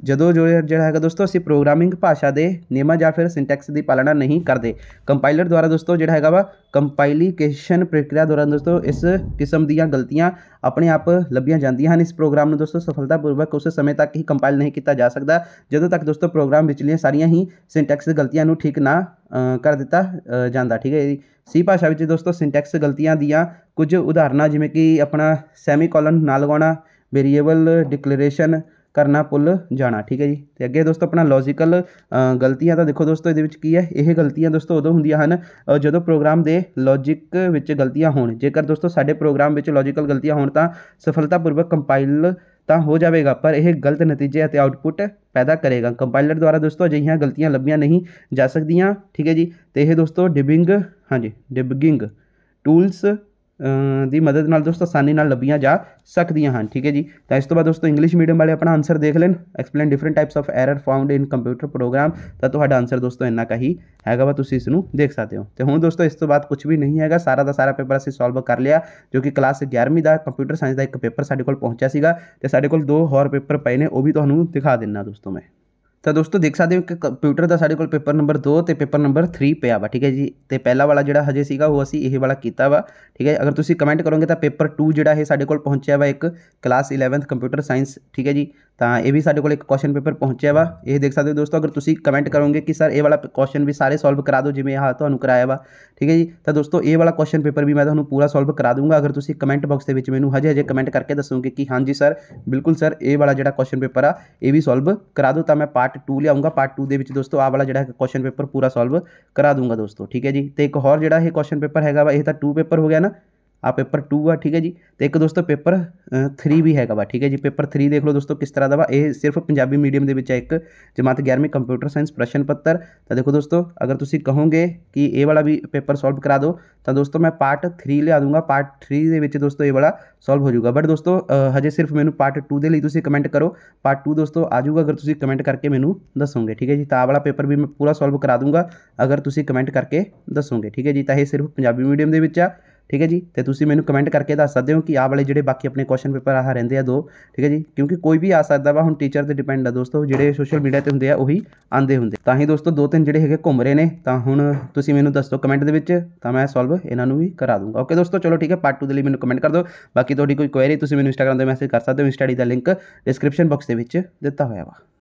ਜਦੋਂ ਜੋ ਜਿਹੜਾ ਹੈਗਾ ਦੋਸਤੋ ਅਸੀਂ ਪ੍ਰੋਗਰਾਮਿੰਗ ਭਾਸ਼ਾ ਦੇ ਨਿਯਮਾਂ ਜਾਂ ਫਿਰ ਸਿੰਟੈਕਸ ਦੀ ਪਾਲਣਾ ਨਹੀਂ ਕਰਦੇ ਕੰਪਾਈਲਰ ਦੁਆਰਾ ਦੋਸਤੋ ਜਿਹੜਾ ਹੈਗਾ ਵਾ ਕੰਪਾਈਲੀਕੇਸ਼ਨ ਪ੍ਰਕਿਰਿਆ ਦੌਰਾਨ ਦੋਸਤੋ ਇਸ ਕਿਸਮ ਦੀਆਂ ਗਲਤੀਆਂ ਆਪਣੇ ਆਪ ਲੱਭੀਆਂ ਜਾਂਦੀਆਂ ਹਨ ਇਸ ਪ੍ਰੋਗਰਾਮ ਨੂੰ ਦੋਸਤੋ ਸਫਲਤਾਪੂਰਵਕ ਉਸ ਸਮੇਂ ਤੱਕ ਹੀ ਕੰਪਾਈਲ ਨਹੀਂ ਕੀਤਾ ਜਾ ਸਕਦਾ ਜਦੋਂ ਤੱਕ ਦੋਸਤੋ ਪ੍ਰੋਗਰਾਮ ਵਿਚਲੀਆਂ ਸਾਰੀਆਂ ਹੀ ਸਿੰਟੈਕਸ ਗਲਤੀਆਂ ਨੂੰ ਠੀਕ ਨਾ ਕਰ ਦਿੱਤਾ ਜਾਂਦਾ ਠੀਕ ਹੈ ਜੀ ਸੀ ਭਾਸ਼ਾ ਵਿੱਚ ਦੋਸਤੋ ਸਿੰਟੈਕਸ ਗਲਤੀਆਂ ਦੀਆਂ ਕੁਝ ਉਦਾਹਰਨਾਂ ਜਿਵੇਂ ਕਿ ਆਪਣਾ ਸੈਮੀਕੋਲਨ ਨਾ ਲਗਾਉਣਾ ਵੇਰੀਏਬਲ ਡਿਕਲੇਰੇਸ਼ਨ ਕਰਨਾ ਭੁੱਲ ਜਾਣਾ ਠੀਕ ਹੈ ਜੀ ਤੇ ਅੱਗੇ ਦੋਸਤੋ ਆਪਣਾ ਲੌਜੀਕਲ ਗਲਤੀਆਂ ਤਾਂ ਦੇਖੋ ਦੋਸਤੋ ਇਹਦੇ ਵਿੱਚ ਕੀ ਹੈ ਇਹ ਗਲਤੀਆਂ ਦੋਸਤੋ ਉਦੋਂ ਹੁੰਦੀਆਂ ਹਨ ਜਦੋਂ ਪ੍ਰੋਗਰਾਮ ਦੇ ਲੌਜੀਕ ਵਿੱਚ ਗਲਤੀਆਂ ਹੋਣ ਜੇਕਰ ਦੋਸਤੋ ਸਾਡੇ ਪ੍ਰੋਗਰਾਮ ਵਿੱਚ ਲੌਜੀਕਲ ਗਲਤੀਆਂ ਹੋਣ ਤਾਂ ਸਫਲਤਾਪੂਰਵਕ ਕੰਪਾਈਲ ਤਾਂ ਹੋ ਜਾਵੇਗਾ ਪਰ ਇਹ ਗਲਤ ਨਤੀਜੇ ਅਤੇ ਆਉਟਪੁੱਟ ਪੈਦਾ ਕਰੇਗਾ ਕੰਪਾਈਲਰ ਦੁਆਰਾ ਦੋਸਤੋ ਅਜਿਹੀਆਂ ਗਲਤੀਆਂ ਲੱਭੀਆਂ ਨਹੀਂ ਜਾ ਸਕਦੀਆਂ ਠੀਕ ਹੈ ਜੀ ਤੇ ਇਹ ਦੋਸਤੋ ਡਿਬਿੰਗ ਹਾਂਜੀ ਡਿਬਗਿੰਗ ਟੂਲਸ ਦੀ ਮਦਦ ਨਾਲ ਦੋਸਤੋ ਆਸਾਨੀ ਨਾਲ ਲੱਭੀਆਂ ਜਾ ਸਕਦੀਆਂ ਹਨ ਠੀਕ ਹੈ ਜੀ ਤਾਂ ਇਸ ਤੋਂ ਬਾਅਦ ਦੋਸਤੋ ਇੰਗਲਿਸ਼ ਮੀਡੀਅਮ ਵਾਲੇ ਆਪਣਾ ਆਨਸਰ ਦੇਖ ਲੈਣ explain different types of error found in computer program ਤਾਂ ਤੁਹਾਡਾ ਆਨਸਰ ਦੋਸਤੋ ਇੰਨਾ ਕਹੀ ਹੈਗਾ ਵਾ ਤੁਸੀਂ ਇਸ ਨੂੰ ਦੇਖ ਸਕਦੇ ਹੋ ਤੇ ਹੁਣ ਦੋਸਤੋ ਇਸ ਤੋਂ ਬਾਅਦ ਕੁਝ ਵੀ ਨਹੀਂ ਹੈਗਾ ਸਾਰਾ ਦਾ ਸਾਰਾ ਪੇਪਰ ਅਸੀਂ ਸੋਲਵ ਕਰ ਲਿਆ ਜੋ ਕਿ ਕਲਾਸ 11ਵੀਂ ਦਾ ਕੰਪਿਊਟਰ ਸਾਇੰਸ ਦਾ ਇੱਕ ਪੇਪਰ ਸਾਡੇ ਕੋਲ ਪਹੁੰਚਿਆ ਸੀਗਾ ਤੇ ਸਾਡੇ ਕੋਲ ਦੋ ਹੋਰ ਪੇਪਰ ਪਏ ਨੇ ਉਹ ਵੀ ਤੁਹਾਨੂੰ ਦਿਖਾ ਦਿੰਨਾ ਦੋਸਤੋ ਮੈਂ ਤਾਂ ਦੋਸਤੋ ਦੇਖ ਸਕਦੇ ਹੋ ਕਿ ਕੰਪਿਊਟਰ ਦਾ ਸਾਡੇ ਕੋਲ ਪੇਪਰ ਨੰਬਰ 2 ਤੇ ਪੇਪਰ ਨੰਬਰ 3 ਪਿਆ ਵਾ ਠੀਕ ਹੈ ਜੀ ਤੇ ਪਹਿਲਾ ਵਾਲਾ ਜਿਹੜਾ ਹਜੇ ਸੀਗਾ ਉਹ ਅਸੀਂ ਇਹ ਵਾਲਾ ਕੀਤਾ ਵਾ ਠੀਕ ਹੈ ਅਗਰ ਤੁਸੀਂ ਕਮੈਂਟ ਕਰੋਗੇ ਤਾਂ ਪੇਪਰ 2 ਜਿਹੜਾ ਇਹ ਸਾਡੇ ਕੋਲ ਪਹੁੰਚਿਆ ਵਾ ਇੱਕ ਕਲਾਸ 11th ਕੰਪਿਊਟਰ ਸਾਇੰਸ ਠੀਕ ਹੈ ਜੀ ਤਾਂ ਇਹ ਵੀ ਸਾਡੇ ਕੋਲ ਇੱਕ ਕੁਐਸਚਨ ਪੇਪਰ ਪਹੁੰਚਿਆ ਵਾ ਇਹ ਦੇਖ ਸਕਦੇ ਹੋ ਦੋਸਤੋ ਅਗਰ ਤੁਸੀਂ ਕਮੈਂਟ ਕਰੋਗੇ ਕਿ ਸਰ ਇਹ ਵਾਲਾ ਕੁਐਸਚਨ ਵੀ ਸਾਰੇ ਸੋਲਵ ਕਰਾ ਦਿਓ ਜਿਵੇਂ ਆਹ ਤੁਹਾਨੂੰ ਕਰਾਇਆ ਵਾ ਠੀਕ ਹੈ ਜੀ ਤਾਂ ਦੋਸਤੋ ਇਹ ਵਾਲਾ ਕੁਐਸਚਨ ਪੇਪਰ ਵੀ ਮੈਂ ਤੁਹਾਨੂੰ ਪੂਰਾ ਸੋਲਵ ਕਰਾ ਦੂੰਗਾ ਅਗਰ ਤੁਸੀਂ ਕਮੈਂਟ ਬਾਕਸ ਦੇ ਵਿੱਚ ਮੈਨੂੰ ਹਜੇ ਹਜੇ ਕਮੈਂਟ ਕਰਕੇ ਦੱਸੋਗੇ ਕਿ ਹਾਂਜੀ ਸਰ ਬਿਲਕੁਲ ਸਰ ਇਹ ਵਾਲਾ ਜਿਹੜਾ ਕੁਐਸਚਨ ਪੇਪਰ ਆ ਇਹ ਵੀ ਸੋਲਵ ਕਰਾ ਦਿਓ ਤਾਂ ਮੈਂ ਪਾਰਟ ਪਾਰਟ 2 ਲਿਆਉਂਗਾ ਪਾਰਟ 2 ਦੇ ਵਿੱਚ ਦੋਸਤੋ ਆਹ ਵਾਲਾ ਜਿਹੜਾ ਹੈ ਕੁਐਸਚਨ ਪੇਪਰ ਪੂਰਾ ਸੋਲਵ ਕਰਾ ਦੂੰਗਾ ਦੋਸਤੋ ਠੀਕ ਹੈ ਜੀ ਤੇ ਇੱਕ ਹੋਰ ਜਿਹੜਾ ਇਹ ਕੁਐਸਚਨ ਪੇਪਰ ਹੈਗਾ ਵਾ ਇਹ ਤਾਂ 2 ਪੇਪਰ ਹੋ ਗਿਆ ਨਾ ਆ ਪੇਪਰ 2 ਆ ਠੀਕ ਹੈ ਜੀ ਤੇ ਇੱਕ ਦੋਸਤੋ ਪੇਪਰ 3 ਵੀ ਹੈਗਾ ਵਾ ਠੀਕ ਹੈ ਜੀ ਪੇਪਰ 3 ਦੇਖ ਲਓ ਦੋਸਤੋ ਕਿਸ ਤਰ੍ਹਾਂ ਦਾ ਵਾ ਇਹ ਸਿਰਫ ਪੰਜਾਬੀ ਮੀਡੀਅਮ ਦੇ ਵਿੱਚ ਹੈ ਇੱਕ ਜਮਾਤ 11ਵੀਂ ਕੰਪਿਊਟਰ ਸਾਇੰਸ ਪ੍ਰਸ਼ਨ ਪੱਤਰ ਤਾਂ ਦੇਖੋ ਦੋਸਤੋ ਅਗਰ ਤੁਸੀਂ ਕਹੋਗੇ ਕਿ ਇਹ ਵਾਲਾ ਵੀ ਪੇਪਰ ਸੋਲਵ ਕਰਾ ਦਿਓ ਤਾਂ ਦੋਸਤੋ ਮੈਂ ਪਾਰਟ 3 ਲਿਆ ਦੂੰਗਾ ਪਾਰਟ 3 ਦੇ ਵਿੱਚ ਦੋਸਤੋ ਇਹ ਵਾਲਾ ਸੋਲਵ ਹੋ ਜਾਊਗਾ ਬਟ ਦੋਸਤੋ ਹਜੇ ਸਿਰਫ ਮੈਨੂੰ ਪਾਰਟ 2 ਦੇ ਲਈ ਤੁਸੀਂ ਕਮੈਂਟ ਕਰੋ ਪਾਰਟ 2 ਦੋਸਤੋ ਆ ਜਾਊਗਾ ਅਗਰ ਤੁਸੀਂ ਕਮੈਂਟ ਕਰਕੇ ਮੈਨੂੰ ਦੱਸੋਗੇ ਠੀਕ ਹੈ ਜੀ ਤਾਂ ਵਾਲਾ ਪੇਪਰ ਵੀ ਮੈਂ ਪੂਰਾ ਸੋਲਵ ਕਰਾ ਦੂੰਗਾ ਅਗਰ ਤੁਸੀਂ ਕਮੈਂਟ ਕਰਕੇ ਦੱਸੋਗੇ ਠੀਕ ਹੈ ਜੀ ਤਾਂ ਇਹ ਸਿਰਫ ਪੰਜਾਬੀ ਮੀਡੀਅਮ ਦੇ ਵਿੱਚ ਆ ਠੀਕ ਹੈ ਜੀ ਤੇ ਤੁਸੀਂ ਮੈਨੂੰ ਕਮੈਂਟ ਕਰਕੇ ਦੱਸ ਸਕਦੇ ਹੋ ਕਿ ਆਹ ਵਾਲੇ ਜਿਹੜੇ ਬਾਕੀ ਆਪਣੇ ਕੁਐਸਚਨ ਪੇਪਰ ਆਹ ਰਹਿੰਦੇ ਆ ਦੋ ਠੀਕ ਹੈ ਜੀ ਕਿਉਂਕਿ ਕੋਈ ਵੀ ਆ ਸਕਦਾ ਵਾ ਹੁਣ ਟੀਚਰ ਤੇ ਡਿਪੈਂਡ ਆ ਦੋਸਤੋ ਜਿਹੜੇ ਸੋਸ਼ਲ ਮੀਡੀਆ ਤੇ ਹੁੰਦੇ ਆ ਉਹੀ ਆਂਦੇ ਹੁੰਦੇ ਤਾਂ ਹੀ ਦੋਸਤੋ ਦੋ ਤਿੰਨ ਜਿਹੜੇ ਹੈਗੇ ਘੁੰਮ ਰਹੇ ਨੇ ਤਾਂ ਹੁਣ ਤੁਸੀਂ ਮੈਨੂੰ ਦੱਸੋ ਕਮੈਂਟ ਦੇ ਵਿੱਚ ਤਾਂ ਮੈਂ ਸੋਲਵ ਇਹਨਾਂ ਨੂੰ ਵੀ ਕਰਾ ਦੂੰਗਾ ਓਕੇ ਦੋਸਤੋ ਚਲੋ ਠੀਕ ਹੈ ਪਾਰਟ 2 ਦੇ ਲਈ ਮੈਨੂੰ ਕਮੈਂਟ ਕਰ ਦਿਓ ਬਾਕੀ ਤੁਹਾਡੀ ਕੋਈ ਕੁਐਰੀ ਤੁਸੀਂ ਮੈਨੂੰ ਇੰਸਟਾਗ੍ਰam ਤੇ ਮੈਸੇਜ ਕਰ ਸਕਦੇ ਹੋ ਇੰਸਟਾਡੀ ਦਾ ਲਿੰਕ ਡਿਸਕ੍ਰਿਪਸ਼ਨ ਬਾਕਸ ਦੇ ਵਿੱਚ ਦਿੱਤਾ ਹੋਇਆ ਵਾ